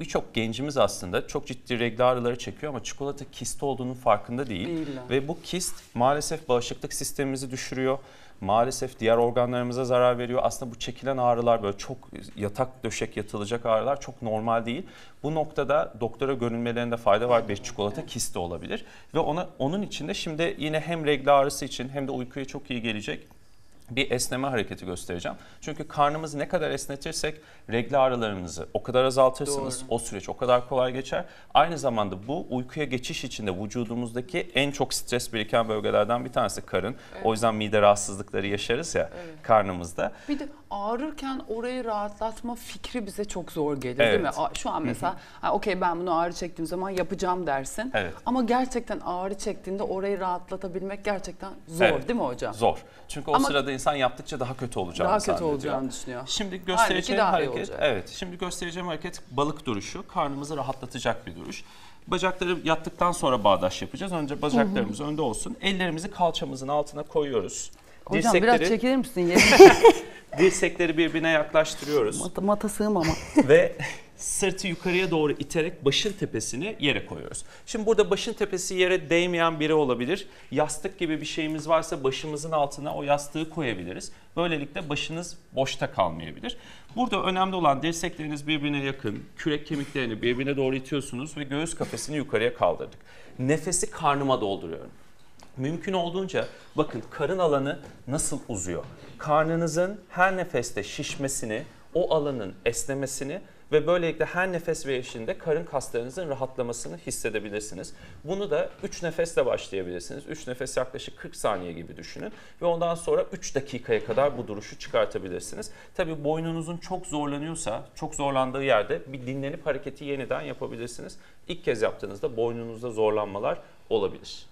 birçok gencimiz aslında çok ciddi regl ağrıları çekiyor ama çikolata kisti olduğunun farkında değil. değil Ve bu kist maalesef bağışıklık sistemimizi düşürüyor maalesef diğer organlarımıza zarar veriyor. Aslında bu çekilen ağrılar böyle çok yatak döşek yatılacak ağrılar çok normal değil. Bu noktada doktora görünmelerinde fayda var. Bir çikolata kisti olabilir ve ona onun içinde şimdi yine hem regl ağrısı için hem de uykuya çok iyi gelecek bir esneme hareketi göstereceğim. Çünkü karnımızı ne kadar esnetirsek regle ağrılarımızı o kadar azaltırsınız. Doğru. O süreç o kadar kolay geçer. Aynı zamanda bu uykuya geçiş içinde vücudumuzdaki en çok stres biriken bölgelerden bir tanesi karın. Evet. O yüzden mide rahatsızlıkları yaşarız ya evet. karnımızda. Bir de ağrırken orayı rahatlatma fikri bize çok zor gelir evet. değil mi? Şu an mesela okey ben bunu ağrı çektiğim zaman yapacağım dersin. Evet. Ama gerçekten ağrı çektiğinde orayı rahatlatabilmek gerçekten zor evet. değil mi hocam? Zor. Çünkü o Ama sırada insan yaptıkça daha kötü olacağını Daha kötü olacağını düşünüyor. Şimdi göstereceğim daha hareket. Olacak. Evet. Şimdi göstereceğim hareket balık duruşu. Karnımızı rahatlatacak bir duruş. Bacakları yattıktan sonra bağdaş yapacağız. Önce bacaklarımız önde olsun. Ellerimizi kalçamızın altına koyuyoruz. Hocam dirsekleri, biraz çekilir misin? dirsekleri birbirine yaklaştırıyoruz. Mata, mata sığmam ama. Ve sırtı yukarıya doğru iterek başın tepesini yere koyuyoruz. Şimdi burada başın tepesi yere değmeyen biri olabilir. Yastık gibi bir şeyimiz varsa başımızın altına o yastığı koyabiliriz. Böylelikle başınız boşta kalmayabilir. Burada önemli olan dirsekleriniz birbirine yakın, kürek kemiklerini birbirine doğru itiyorsunuz ve göğüs kafesini yukarıya kaldırdık. Nefesi karnıma dolduruyorum. Mümkün olduğunca bakın karın alanı nasıl uzuyor? Karnınızın her nefeste şişmesini, o alanın esnemesini ve böylelikle her nefes verişinde karın kaslarınızın rahatlamasını hissedebilirsiniz. Bunu da 3 nefesle başlayabilirsiniz. 3 nefes yaklaşık 40 saniye gibi düşünün ve ondan sonra 3 dakikaya kadar bu duruşu çıkartabilirsiniz. Tabi boynunuzun çok zorlanıyorsa, çok zorlandığı yerde bir dinlenip hareketi yeniden yapabilirsiniz. İlk kez yaptığınızda boynunuzda zorlanmalar olabilir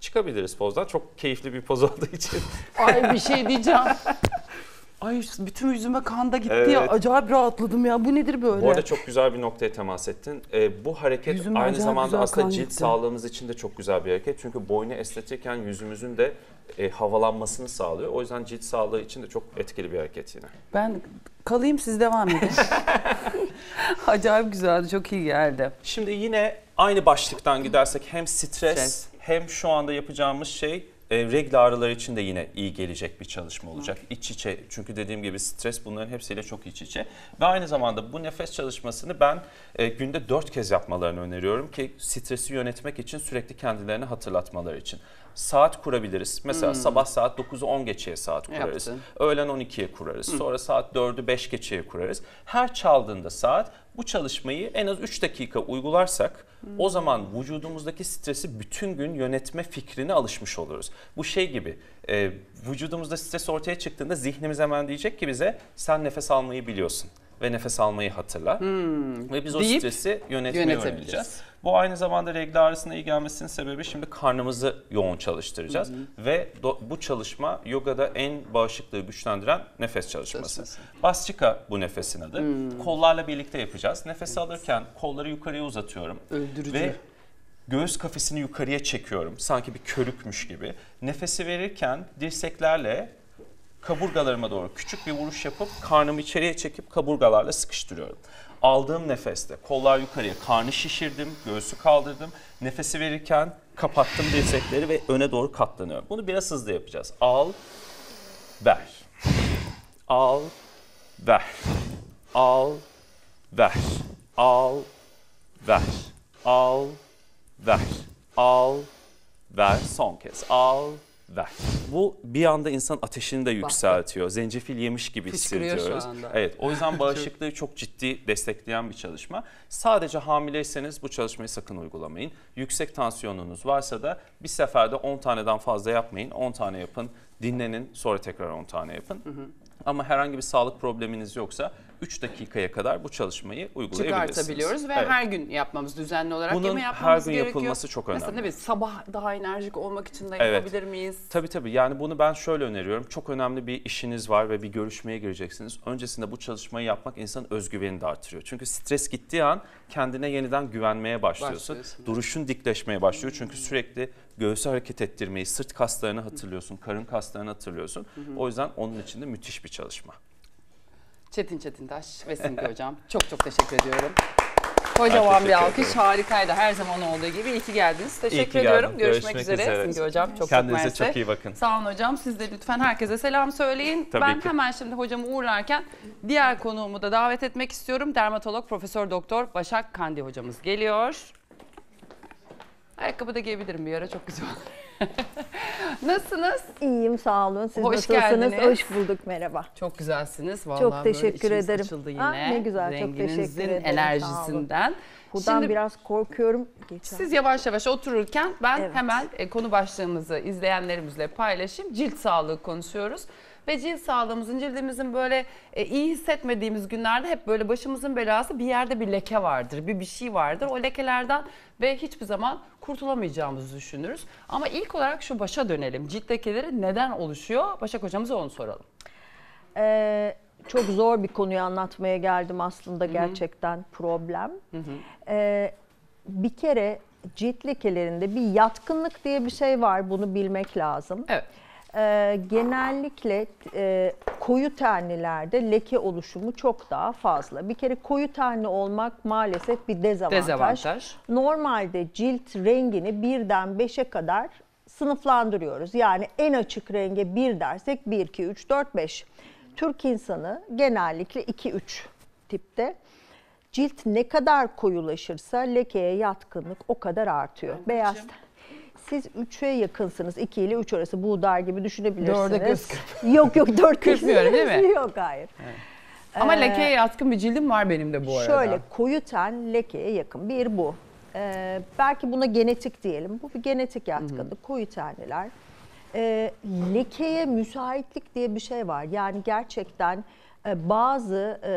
çıkabiliriz pozdan. Çok keyifli bir poz olduğu için. Ay bir şey diyeceğim. Ay bütün yüzüme kan da gitti evet. ya. Acayip rahatladım ya. Bu nedir böyle? Bu arada çok güzel bir noktaya temas ettin. Ee, bu hareket Yüzüm aynı zamanda aslında cilt gitti. sağlığımız için de çok güzel bir hareket. Çünkü boynu esnetirken yüzümüzün de e, havalanmasını sağlıyor. O yüzden cilt sağlığı için de çok etkili bir hareket yine. Ben kalayım siz devam edin. Acayip güzeldi. Çok iyi geldi. Şimdi yine aynı başlıktan gidersek hem stres, stres hem şu anda yapacağımız şey e, regl ağrıları için de yine iyi gelecek bir çalışma olacak. Hı. İç içe çünkü dediğim gibi stres bunların hepsiyle çok iç içe. Ve aynı zamanda bu nefes çalışmasını ben e, günde dört kez yapmalarını öneriyorum ki stresi yönetmek için sürekli kendilerini hatırlatmaları için. Saat kurabiliriz. Mesela hmm. sabah saat 9'u 10 geçeye saat kurarız. Yaptı. Öğlen 12'ye kurarız. Hmm. Sonra saat 4'ü 5 geçeye kurarız. Her çaldığında saat bu çalışmayı en az 3 dakika uygularsak o zaman vücudumuzdaki stresi bütün gün yönetme fikrine alışmış oluruz. Bu şey gibi e, vücudumuzda stres ortaya çıktığında zihnimiz hemen diyecek ki bize sen nefes almayı biliyorsun ve nefes almayı hatırla. Hmm. Ve biz o Deyip stresi yönetmeyi öğreneceğiz. Bu aynı zamanda regle ağrısına iyi gelmesinin sebebi şimdi karnımızı yoğun çalıştıracağız. Hı hı. Ve do, bu çalışma yogada en bağışıklığı güçlendiren nefes çalışması. çalışması. Basçika bu nefesin adı. Hı. Hmm. Kollarla birlikte yapacağız. Nefes evet. alırken kolları yukarıya uzatıyorum. Öldürücü. Ve göğüs kafesini yukarıya çekiyorum. Sanki bir körükmüş gibi. Nefesi verirken dirseklerle kaburgalarıma doğru küçük bir vuruş yapıp karnımı içeriye çekip kaburgalarla sıkıştırıyorum. Aldığım nefeste kollar yukarıya karnı şişirdim, göğsü kaldırdım. Nefesi verirken kapattım dirsekleri ve öne doğru katlanıyorum. Bunu biraz hızlı yapacağız. Al, ver. Al, ver. Al, ver. Al, ver. Al, ver. Al, ver. Son kez. Al, ver ver. Bu bir anda insan ateşini de yükseltiyor. Zencefil yemiş gibi Fışkırıyor hissediyoruz. Evet, o yüzden bağışıklığı çok ciddi destekleyen bir çalışma. Sadece hamileyseniz bu çalışmayı sakın uygulamayın. Yüksek tansiyonunuz varsa da bir seferde 10 taneden fazla yapmayın. 10 tane yapın, dinlenin, sonra tekrar 10 tane yapın. Hı hı. Ama herhangi bir sağlık probleminiz yoksa 3 dakikaya kadar bu çalışmayı uygulayabilirsiniz. Çıkartabiliyoruz ve evet. her gün yapmamız, düzenli olarak Bunun yine yapmamız gerekiyor. Bunun her gün yapılması çok önemli. Mesela ne sabah daha enerjik olmak için de yapabilir evet. miyiz? Tabii tabii yani bunu ben şöyle öneriyorum. Çok önemli bir işiniz var ve bir görüşmeye gireceksiniz. Öncesinde bu çalışmayı yapmak insanın özgüvenini de artırıyor. Çünkü stres gittiği an kendine yeniden güvenmeye başlıyorsun. Duruşun dikleşmeye başlıyor. Çünkü sürekli göğsü hareket ettirmeyi, sırt kaslarını hatırlıyorsun, karın kaslarını hatırlıyorsun. O yüzden onun için de müthiş bir çalışma. Çetin Çetintaş ve Simge Hocam. Çok çok teşekkür ediyorum. Kocaman bir alkış. Ederim. Harikaydı. Her zaman olduğu gibi. İyi ki geldiniz. Teşekkür iyi ediyorum. Görüşmek, Görüşmek üzere. üzere. Simge Hocam çok Kendinize çok, mersi. çok iyi bakın. Sağ olun hocam. Siz de lütfen herkese selam söyleyin. Tabii ben ki. hemen şimdi hocamı uğurlarken diğer konuğumu da davet etmek istiyorum. Dermatolog Profesör Doktor Başak Kandi hocamız geliyor. Ayakkabı da giyebilirim bir ara çok güzel Nasılsınız? İyiyim sağ olun. Siz Hoş nasılsınız? Geldiniz. Hoş bulduk merhaba. Çok güzelsiniz. Vallahi ah, çok teşekkür ederim. açıldı yine. Aa, ne güzel Renginizin çok teşekkür ederim. enerjisinden. Buradan Şimdi, biraz korkuyorum. Geçen. Siz yavaş yavaş otururken ben evet. hemen e, konu başlığımızı izleyenlerimizle paylaşayım. Cilt sağlığı konuşuyoruz. Ve cilt sağlığımızın, cildimizin böyle e, iyi hissetmediğimiz günlerde hep böyle başımızın belası bir yerde bir leke vardır, bir bir şey vardır. O lekelerden ve hiçbir zaman kurtulamayacağımızı düşünürüz. Ama ilk olarak şu başa dönelim. Cilt lekeleri neden oluşuyor? Başak hocamıza onu soralım. Ee, çok zor bir konuyu anlatmaya geldim aslında Hı -hı. gerçekten problem. Hı -hı. Ee, bir kere cilt lekelerinde bir yatkınlık diye bir şey var bunu bilmek lazım. Evet e, genellikle e, koyu tenlilerde leke oluşumu çok daha fazla. Bir kere koyu tenli olmak maalesef bir dezavantaj. dezavantaj. Normalde cilt rengini birden beşe kadar sınıflandırıyoruz. Yani en açık renge bir dersek 1, 2, 3, 4, 5. Türk insanı genellikle 2, 3 tipte. Cilt ne kadar koyulaşırsa lekeye yatkınlık o kadar artıyor. Beyaz siz 3'e yakınsınız. 2 ile 3 arası buğday gibi düşünebilirsiniz. 4'e göz kırp. Yok yok 4 kırpmıyorum değil mi? Yok hayır. Evet. Ama ee, lekeye yatkın bir cildim var benim de bu arada. Şöyle koyu ten lekeye yakın. Bir bu. Ee, belki buna genetik diyelim. Bu bir genetik yatkınlık. Koyu teniler. Ee, lekeye müsaitlik diye bir şey var. Yani gerçekten e, bazı e,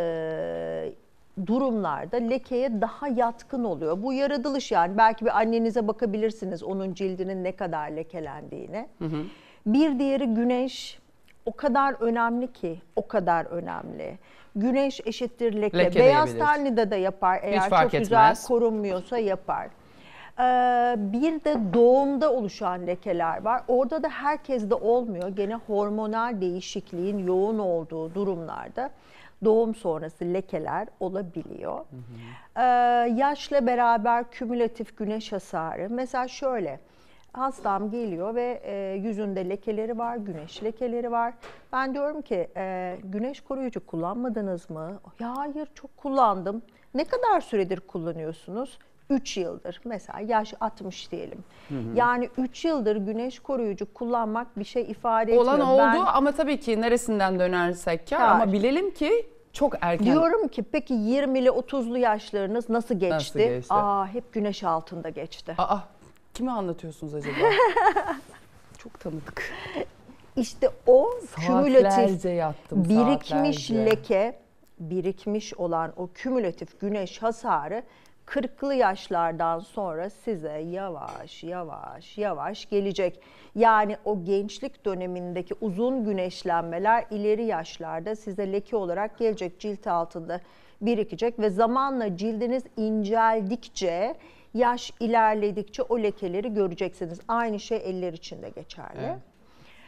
durumlarda lekeye daha yatkın oluyor. Bu yaratılış yani belki bir annenize bakabilirsiniz onun cildinin ne kadar lekelendiğine. Hı hı. Bir diğeri güneş o kadar önemli ki o kadar önemli. Güneş eşittir leke. leke Beyaz tenlide de yapar eğer Hiç çok etmez. güzel korunmuyorsa yapar. Ee, bir de doğumda oluşan lekeler var. Orada da herkes de olmuyor. Gene hormonal değişikliğin yoğun olduğu durumlarda doğum sonrası lekeler olabiliyor. Hı hı. Ee, yaşla beraber kümülatif güneş hasarı. Mesela şöyle hastam geliyor ve e, yüzünde lekeleri var, güneş lekeleri var. Ben diyorum ki e, güneş koruyucu kullanmadınız mı? Ya hayır çok kullandım. Ne kadar süredir kullanıyorsunuz? 3 yıldır mesela yaş 60 diyelim. Hı hı. Yani 3 yıldır güneş koruyucu kullanmak bir şey ifade etmiyor. Olan oldu ben, ama tabii ki neresinden dönersek ya ama bilelim ki çok erken. Diyorum ki peki 20'li 30'lu yaşlarınız nasıl geçti? Nasıl geçti? Aa hep güneş altında geçti. Aa kimi anlatıyorsunuz acaba? çok tanıdık. İşte o kümülatif yattım, birikmiş saatlerce. leke, birikmiş olan o kümülatif güneş hasarı Kırklı yaşlardan sonra size yavaş yavaş yavaş gelecek. Yani o gençlik dönemindeki uzun güneşlenmeler ileri yaşlarda size leke olarak gelecek cilt altında birikecek ve zamanla cildiniz inceldikçe yaş ilerledikçe o lekeleri göreceksiniz. Aynı şey eller için de geçerli. Evet.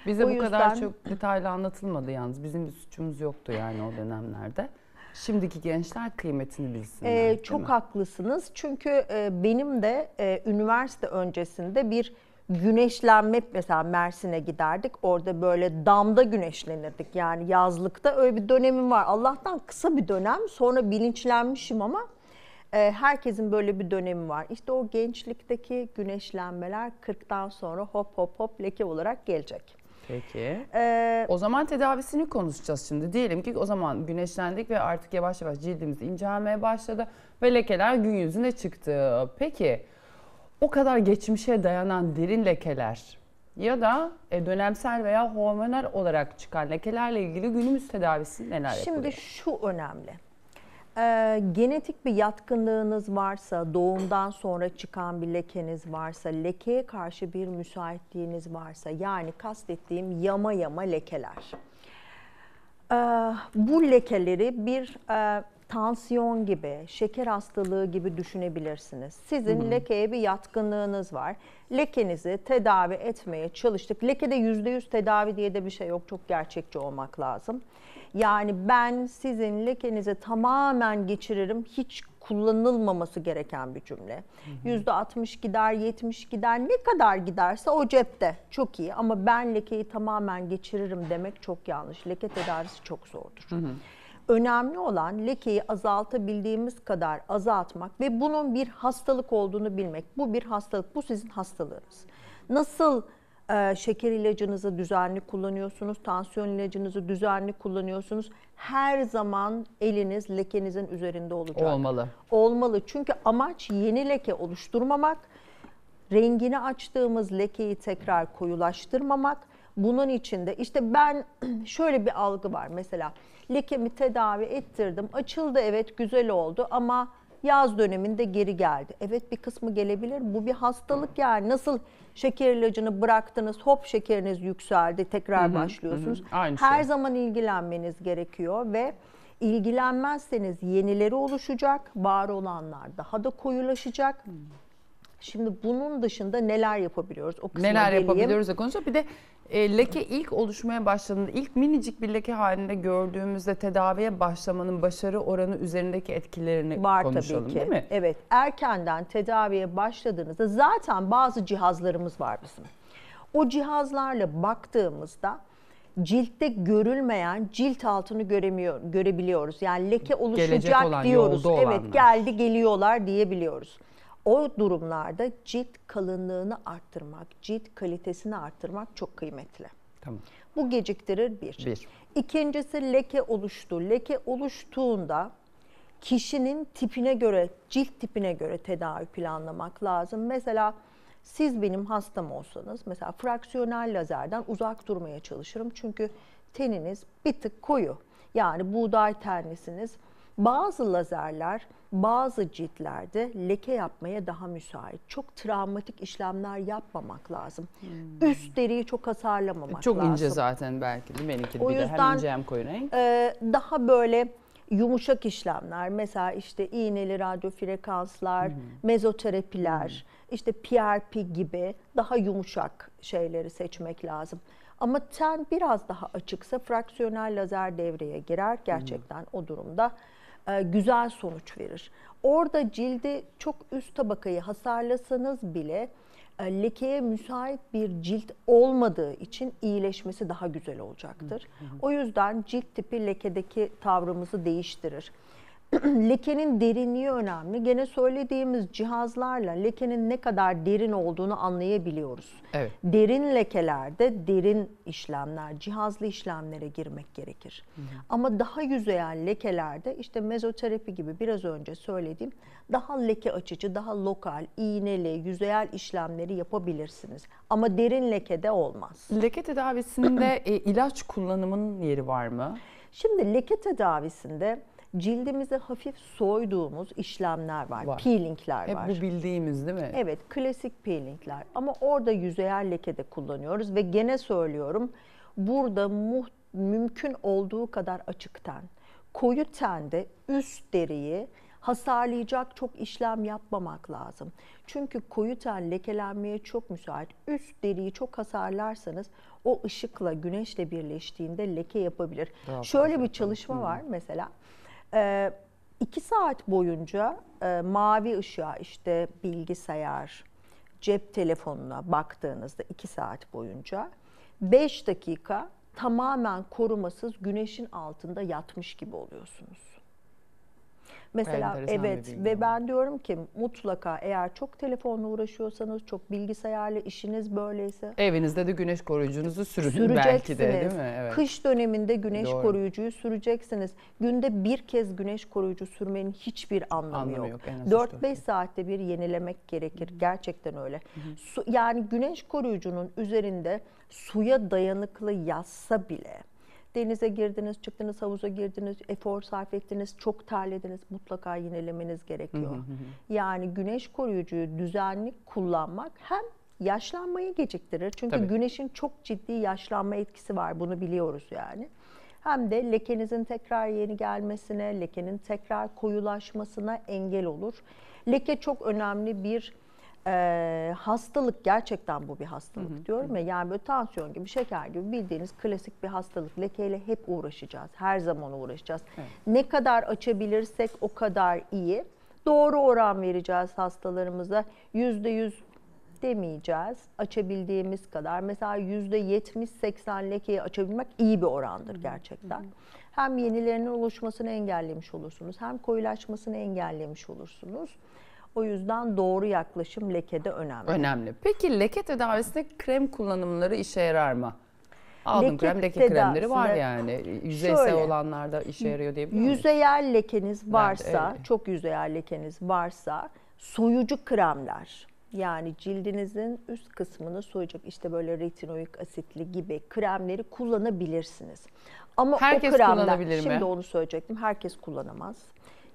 Bize o bu yüzden... kadar çok detaylı anlatılmadı yalnız. Bizim bir suçumuz yoktu yani o dönemlerde. Şimdiki gençler kıymetini bilsinler. Ee, çok haklısınız. Çünkü e, benim de e, üniversite öncesinde bir güneşlenme mesela Mersin'e giderdik. Orada böyle damda güneşlenirdik. Yani yazlıkta öyle bir dönemim var. Allah'tan kısa bir dönem. Sonra bilinçlenmişim ama e, herkesin böyle bir dönemi var. İşte o gençlikteki güneşlenmeler 40'tan sonra hop hop hop leke olarak gelecek. Peki. Ee, o zaman tedavisini konuşacağız şimdi. Diyelim ki o zaman güneşlendik ve artık yavaş yavaş cildimiz incelmeye başladı ve lekeler gün yüzüne çıktı. Peki o kadar geçmişe dayanan derin lekeler ya da e, dönemsel veya hormonal olarak çıkan lekelerle ilgili günümüz tedavisi neler Şimdi şu önemli. Ee, genetik bir yatkınlığınız varsa, doğumdan sonra çıkan bir lekeniz varsa, lekeye karşı bir müsaitliğiniz varsa, yani kastettiğim yama yama lekeler. Ee, bu lekeleri bir e, tansiyon gibi, şeker hastalığı gibi düşünebilirsiniz. Sizin hı hı. lekeye bir yatkınlığınız var. Lekenizi tedavi etmeye çalıştık. Lekede %100 tedavi diye de bir şey yok. Çok gerçekçi olmak lazım. Yani ben sizin lekenize tamamen geçiririm. Hiç kullanılmaması gereken bir cümle. Yüzde 60 gider, 70 gider, ne kadar giderse o cepte. Çok iyi ama ben lekeyi tamamen geçiririm demek çok yanlış. Leke tedavisi çok zordur. Hı hı. Önemli olan lekeyi azaltabildiğimiz kadar azaltmak ve bunun bir hastalık olduğunu bilmek. Bu bir hastalık, bu sizin hastalığınız. Nasıl ee, şeker ilacınızı düzenli kullanıyorsunuz, tansiyon ilacınızı düzenli kullanıyorsunuz. Her zaman eliniz lekenizin üzerinde olacak. Olmalı. Olmalı çünkü amaç yeni leke oluşturmamak, rengini açtığımız lekeyi tekrar koyulaştırmamak. Bunun içinde işte ben şöyle bir algı var mesela lekemi tedavi ettirdim açıldı evet güzel oldu ama Yaz döneminde geri geldi. Evet bir kısmı gelebilir. Bu bir hastalık yani. Nasıl şeker ilacını bıraktınız hop şekeriniz yükseldi tekrar hı hı, başlıyorsunuz. Hı. Aynı Her şey. zaman ilgilenmeniz gerekiyor ve ilgilenmezseniz yenileri oluşacak, var olanlar daha da koyulaşacak. Hı. Şimdi bunun dışında neler yapabiliyoruz? O kısma neler geleyim. yapabiliyoruz da konuşuyor. Bir de e, leke ilk oluşmaya başladığında, ilk minicik bir leke halinde gördüğümüzde tedaviye başlamanın başarı oranı üzerindeki etkilerini Var konuşalım tabii ki. değil mi? Evet. Erkenden tedaviye başladığınızda zaten bazı cihazlarımız var bizim. O cihazlarla baktığımızda ciltte görülmeyen cilt altını göremiyor görebiliyoruz. Yani leke oluşacak olan, diyoruz. Evet geldi geliyorlar diyebiliyoruz o durumlarda cilt kalınlığını arttırmak, cilt kalitesini arttırmak çok kıymetli. Tamam. Bu geciktirir bir. bir. İkincisi leke oluştu. Leke oluştuğunda kişinin tipine göre, cilt tipine göre tedavi planlamak lazım. Mesela siz benim hastam olsanız mesela fraksiyonel lazerden uzak durmaya çalışırım. Çünkü teniniz bir tık koyu. Yani buğday tenlisiniz. Bazı lazerler bazı ciltlerde leke yapmaya daha müsait. Çok travmatik işlemler yapmamak lazım. Hmm. Üst deriyi çok hasarlamamak çok lazım. Çok ince zaten belki değil mi? Benimki o bir yüzden, de hem ince hem koyu renk. E, daha böyle yumuşak işlemler mesela işte iğneli radyofrekanslar, hmm. mezoterapiler, hmm. işte PRP gibi daha yumuşak şeyleri seçmek lazım. Ama ten biraz daha açıksa fraksiyonel lazer devreye girer gerçekten hmm. o durumda. E, güzel sonuç verir. Orada cildi çok üst tabakayı hasarlasanız bile e, lekeye müsait bir cilt olmadığı için iyileşmesi daha güzel olacaktır. O yüzden cilt tipi lekedeki tavrımızı değiştirir. lekenin derinliği önemli. Gene söylediğimiz cihazlarla lekenin ne kadar derin olduğunu anlayabiliyoruz. Evet. Derin lekelerde derin işlemler, cihazlı işlemlere girmek gerekir. Hı. Ama daha yüzeyel lekelerde işte mezoterapi gibi biraz önce söylediğim daha leke açıcı, daha lokal, iğneli, yüzeyel işlemleri yapabilirsiniz. Ama derin lekede olmaz. Leke tedavisinde e, ilaç kullanımının yeri var mı? Şimdi leke tedavisinde Cildimize hafif soyduğumuz işlemler var. var. Peelingler Hep var. Hep bu bildiğimiz değil mi? Evet klasik peelingler ama orada yüzeyer leke de kullanıyoruz ve gene söylüyorum burada muht mümkün olduğu kadar açık Koyu tende üst deriyi hasarlayacak çok işlem yapmamak lazım. Çünkü koyu ten lekelenmeye çok müsait. Üst deriyi çok hasarlarsanız o ışıkla güneşle birleştiğinde leke yapabilir. Daha Şöyle bir çalışma var mesela e, iki saat boyunca e, mavi ışığa işte bilgisayar, cep telefonuna baktığınızda iki saat boyunca 5 dakika tamamen korumasız güneşin altında yatmış gibi oluyorsunuz. Mesela evet ve yani. ben diyorum ki mutlaka eğer çok telefonla uğraşıyorsanız, çok bilgisayarla işiniz böyleyse evinizde de güneş koruyucunuzu sürün belki de değil mi? Evet. Kış döneminde güneş Doğru. koruyucuyu süreceksiniz. Günde bir kez güneş koruyucu sürmenin hiçbir anlamı, anlamı yok. yok 4-5 saatte bir yenilemek gerekir. Gerçekten öyle. Su, yani güneş koruyucunun üzerinde suya dayanıklı yazsa bile Denize girdiniz, çıktınız, havuza girdiniz, efor sarf ettiniz, çok terlediniz. Mutlaka yinelemeniz gerekiyor. yani güneş koruyucuyu düzenli kullanmak hem yaşlanmayı geciktirir. Çünkü Tabii. güneşin çok ciddi yaşlanma etkisi var. Bunu biliyoruz yani. Hem de lekenizin tekrar yeni gelmesine, lekenin tekrar koyulaşmasına engel olur. Leke çok önemli bir e, hastalık gerçekten bu bir hastalık hı hı. diyorum ya. Yani böyle tansiyon gibi, şeker gibi bildiğiniz klasik bir hastalık. Lekeyle hep uğraşacağız. Her zaman uğraşacağız. Evet. Ne kadar açabilirsek o kadar iyi. Doğru oran vereceğiz hastalarımıza. Yüzde yüz demeyeceğiz. Açabildiğimiz kadar. Mesela yüzde yetmiş seksen lekeyi açabilmek iyi bir orandır gerçekten. Hı hı. Hem yenilerinin oluşmasını engellemiş olursunuz. Hem koyulaşmasını engellemiş olursunuz. O yüzden doğru yaklaşım lekede önemli. Önemli. Peki leke tedavisinde krem kullanımları işe yarar mı? Aldım leke krem, leke kremleri var yani. Yüzeysel şöyle, olanlarda işe yarıyor diyebilir miyiz? Yüzeyel lekeniz varsa, Nerede? çok yüzeyel lekeniz varsa soyucu kremler. Yani cildinizin üst kısmını soyacak işte böyle retinoik asitli gibi kremleri kullanabilirsiniz. Ama Herkes o kremler, kullanabilir mi? Şimdi onu söyleyecektim. Herkes kullanamaz.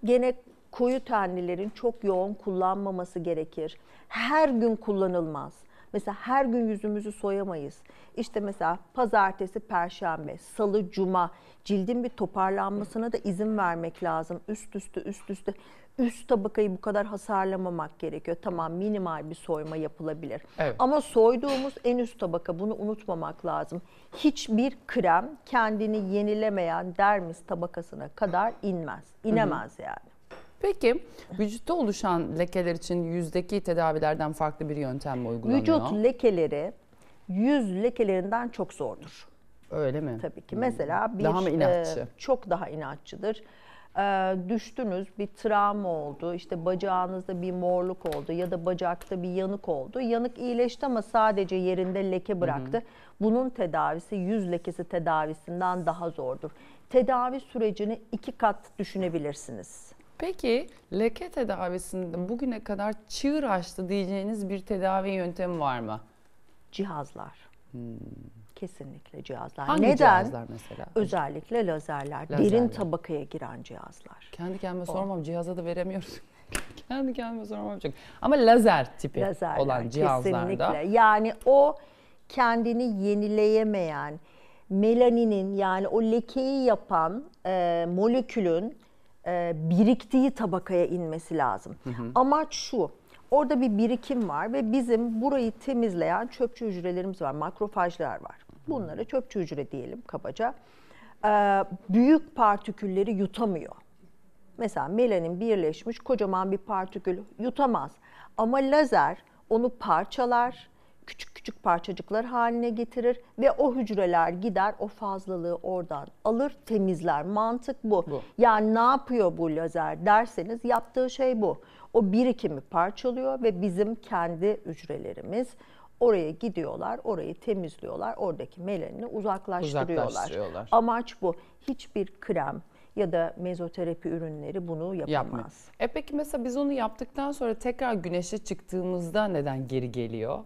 Gene koyu tanelerin çok yoğun kullanmaması gerekir. Her gün kullanılmaz. Mesela her gün yüzümüzü soyamayız. İşte mesela pazartesi, perşembe, salı, cuma cildin bir toparlanmasına da izin vermek lazım. Üst üste üst üste üst tabakayı bu kadar hasarlamamak gerekiyor. Tamam minimal bir soyma yapılabilir. Evet. Ama soyduğumuz en üst tabaka bunu unutmamak lazım. Hiçbir krem kendini yenilemeyen dermis tabakasına kadar inmez. İnemez Hı-hı. yani. Peki vücutta oluşan lekeler için yüzdeki tedavilerden farklı bir yöntem mi uygulanıyor? Vücut lekeleri yüz lekelerinden çok zordur. Öyle mi? Tabii ki. Mesela hmm. bir daha mı e, inatçı? E, çok daha inatçıdır. E, düştünüz, bir travma oldu, işte bacağınızda bir morluk oldu ya da bacakta bir yanık oldu. Yanık iyileşti ama sadece yerinde leke bıraktı. Hı Bunun tedavisi yüz lekesi tedavisinden daha zordur. Tedavi sürecini iki kat düşünebilirsiniz. Peki leke tedavisinde bugüne kadar çığır açtı diyeceğiniz bir tedavi yöntemi var mı? Cihazlar. Hmm. Kesinlikle cihazlar. Hangi Neden? cihazlar mesela? Özellikle lazerler, lazerler. Derin tabakaya giren cihazlar. Kendi kendime o. sormam. Cihaza da veremiyoruz. Kendi kendime sormam çok. Ama lazer tipi Lazerler, olan cihazlarda. Kesinlikle. Yani o kendini yenileyemeyen, melaninin yani o lekeyi yapan e, molekülün e, biriktiği tabakaya inmesi lazım. Hı hı. Amaç şu. Orada bir birikim var ve bizim burayı temizleyen çöpçü hücrelerimiz var, makrofajlar var. Bunlara çöpçü hücre diyelim kabaca. Ee, büyük partikülleri yutamıyor. Mesela melanin birleşmiş kocaman bir partikül yutamaz. Ama lazer onu parçalar, küçük küçük parçacıklar haline getirir ve o hücreler gider o fazlalığı oradan alır temizler. Mantık bu. bu. Yani ne yapıyor bu lazer derseniz yaptığı şey bu. O birikimi parçalıyor ve bizim kendi hücrelerimiz oraya gidiyorlar, orayı temizliyorlar, oradaki melanini uzaklaştırıyorlar. uzaklaştırıyorlar. Amaç bu. Hiçbir krem, ya da mezoterapi ürünleri bunu yapamaz. Yapmıyor. E peki mesela biz onu yaptıktan sonra tekrar güneşe çıktığımızda neden geri geliyor?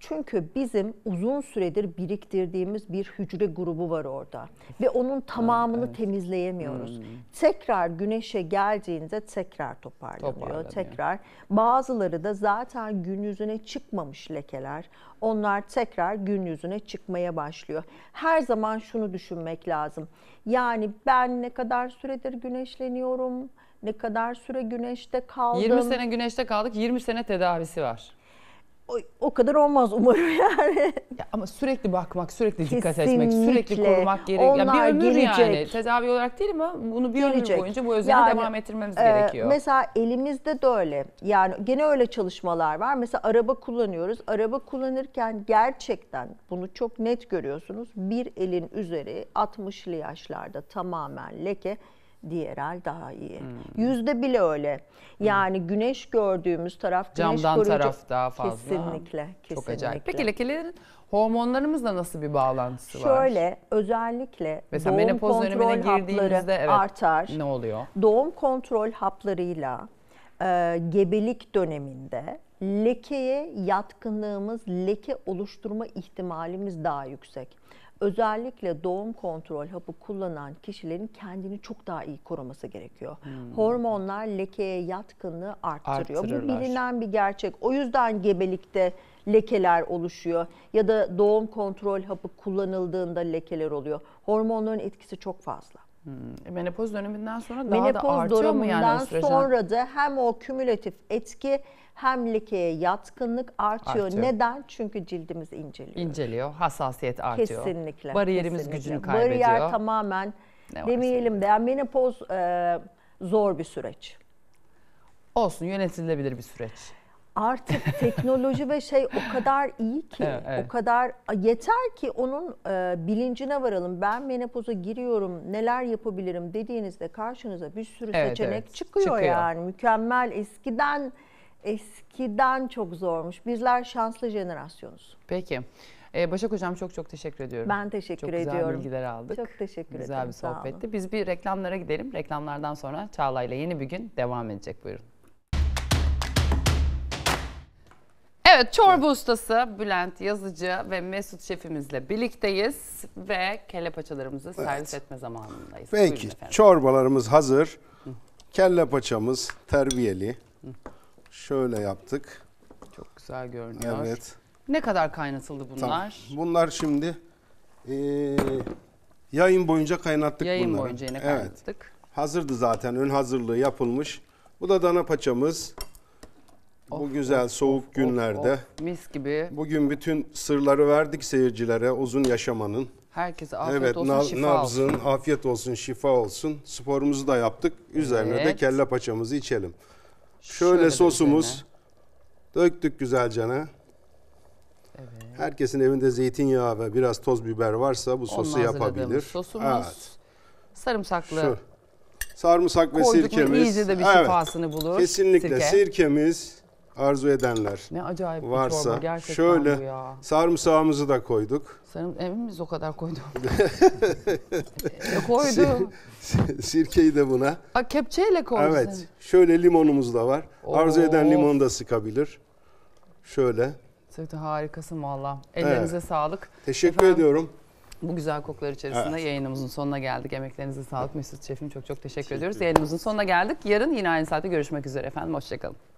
Çünkü bizim uzun süredir biriktirdiğimiz bir hücre grubu var orada ve onun tamamını evet. temizleyemiyoruz. Hmm. Tekrar güneşe geldiğinde tekrar toparlanıyor, toparlanıyor. Tekrar bazıları da zaten gün yüzüne çıkmamış lekeler. Onlar tekrar gün yüzüne çıkmaya başlıyor. Her zaman şunu düşünmek lazım. Yani ben ne kadar süredir güneşleniyorum? Ne kadar süre güneşte kaldım? 20 sene güneşte kaldık, 20 sene tedavisi var o, kadar olmaz umarım yani. Ya ama sürekli bakmak, sürekli dikkat Kesinlikle. etmek, sürekli korumak gerekiyor. Yani bir ömür gelecek. yani. Tedavi olarak değil ama bunu bir gelecek. ömür boyunca bu özeni yani, devam ettirmemiz e, gerekiyor. Mesela elimizde de öyle. Yani gene öyle çalışmalar var. Mesela araba kullanıyoruz. Araba kullanırken gerçekten bunu çok net görüyorsunuz. Bir elin üzeri 60'lı yaşlarda tamamen leke diğer el daha iyi. Hmm. Yüzde bile öyle. Hmm. Yani hmm. güneş gördüğümüz taraf güneş Camdan koruyucu. taraf daha fazla. Kesinlikle, kesinlikle. Çok acayip. Peki lekelerin hormonlarımızla nasıl bir bağlantısı Şöyle, var? Şöyle özellikle Mesela doğum menopoz kontrol hapları evet, artar. Ne oluyor? Doğum kontrol haplarıyla e, gebelik döneminde lekeye yatkınlığımız, leke oluşturma ihtimalimiz daha yüksek özellikle doğum kontrol hapı kullanan kişilerin kendini çok daha iyi koruması gerekiyor. Hmm. Hormonlar lekeye yatkınlığı arttırıyor. Bu bilinen bir gerçek. O yüzden gebelikte lekeler oluşuyor ya da doğum kontrol hapı kullanıldığında lekeler oluyor. Hormonların etkisi çok fazla. Hmm. E, menopoz döneminden sonra daha Menopoz da artıyor mu yani östrojen? sonra da hem o kümülatif etki hem lekeye yatkınlık artıyor. artıyor. Neden? Çünkü cildimiz inceliyor. İnceliyor, hassasiyet artıyor. Kesinlikle. Bariyerimiz kesinlikle. gücünü kaybediyor. Bariyer tamamen ne demeyelim de yani menopoz e, zor bir süreç. Olsun yönetilebilir bir süreç artık teknoloji ve şey o kadar iyi ki, evet, evet. o kadar yeter ki onun e, bilincine varalım. Ben menopoza giriyorum, neler yapabilirim dediğinizde karşınıza bir sürü evet, seçenek evet. Çıkıyor, çıkıyor yani. Mükemmel eskiden eskiden çok zormuş. Bizler şanslı jenerasyonuz. Peki. Ee, Başak Hocam çok çok teşekkür ediyorum. Ben teşekkür ediyorum. Çok güzel bilgiler aldık. Çok teşekkür güzel ederim. Güzel bir sohbetti. Biz bir reklamlara gidelim. Reklamlardan sonra Çağla ile yeni bir gün devam edecek. Buyurun. Evet çorba ustası Bülent Yazıcı ve Mesut Şefimizle birlikteyiz ve kelle paçalarımızı servis etme zamanındayız. Buyurun Peki çorbalarımız hazır. Kelle paçamız terbiyeli. Şöyle yaptık. Çok güzel görünüyor. Evet. Ne kadar kaynatıldı bunlar? Tamam. Bunlar şimdi eee, yayın boyunca kaynattık Yayın bunları. boyunca yine kaynattık. Hazırdı zaten ön hazırlığı yapılmış. Bu da dana paçamız. Of, bu güzel of, soğuk of, günlerde. Of, mis gibi. Bugün bütün sırları verdik seyircilere uzun yaşamanın. Herkese afiyet evet, olsun, na- şifa nabzın, olsun. afiyet olsun, şifa olsun. Sporumuzu da yaptık. Üzerine evet. de kelle paçamızı içelim. Şöyle, Şöyle sosumuz. Döktük güzelcene. Evet. Herkesin evinde zeytinyağı ve biraz toz biber varsa bu sosu Onu yapabilir. Sosumuz. Evet. Sarımsaklı. Şu. Sarımsak ve Koyduk sirkemiz. iyice de bir evet. bulur. Kesinlikle Sirke. sirkemiz arzu edenler Ne acayip bir varsa çorba şöyle sarımsağımızı da koyduk. Sarım evimiz o kadar koydu. E, koydu. Sirkeyi de buna. A kepçeyle koydu. Evet. Şöyle limonumuz da var. Arzu eden limon da sıkabilir. Şöyle. Sevda, harikasın valla. Ellerinize sağlık. Teşekkür Efendim? ediyorum. Bu güzel kokular içerisinde yayınımızın sonuna geldik. Emeklerinize sağlık Mesut Şef'im çok çok teşekkür ediyoruz. Yayınımızın sonuna geldik. Yarın yine aynı saatte görüşmek üzere efendim. Hoşçakalın.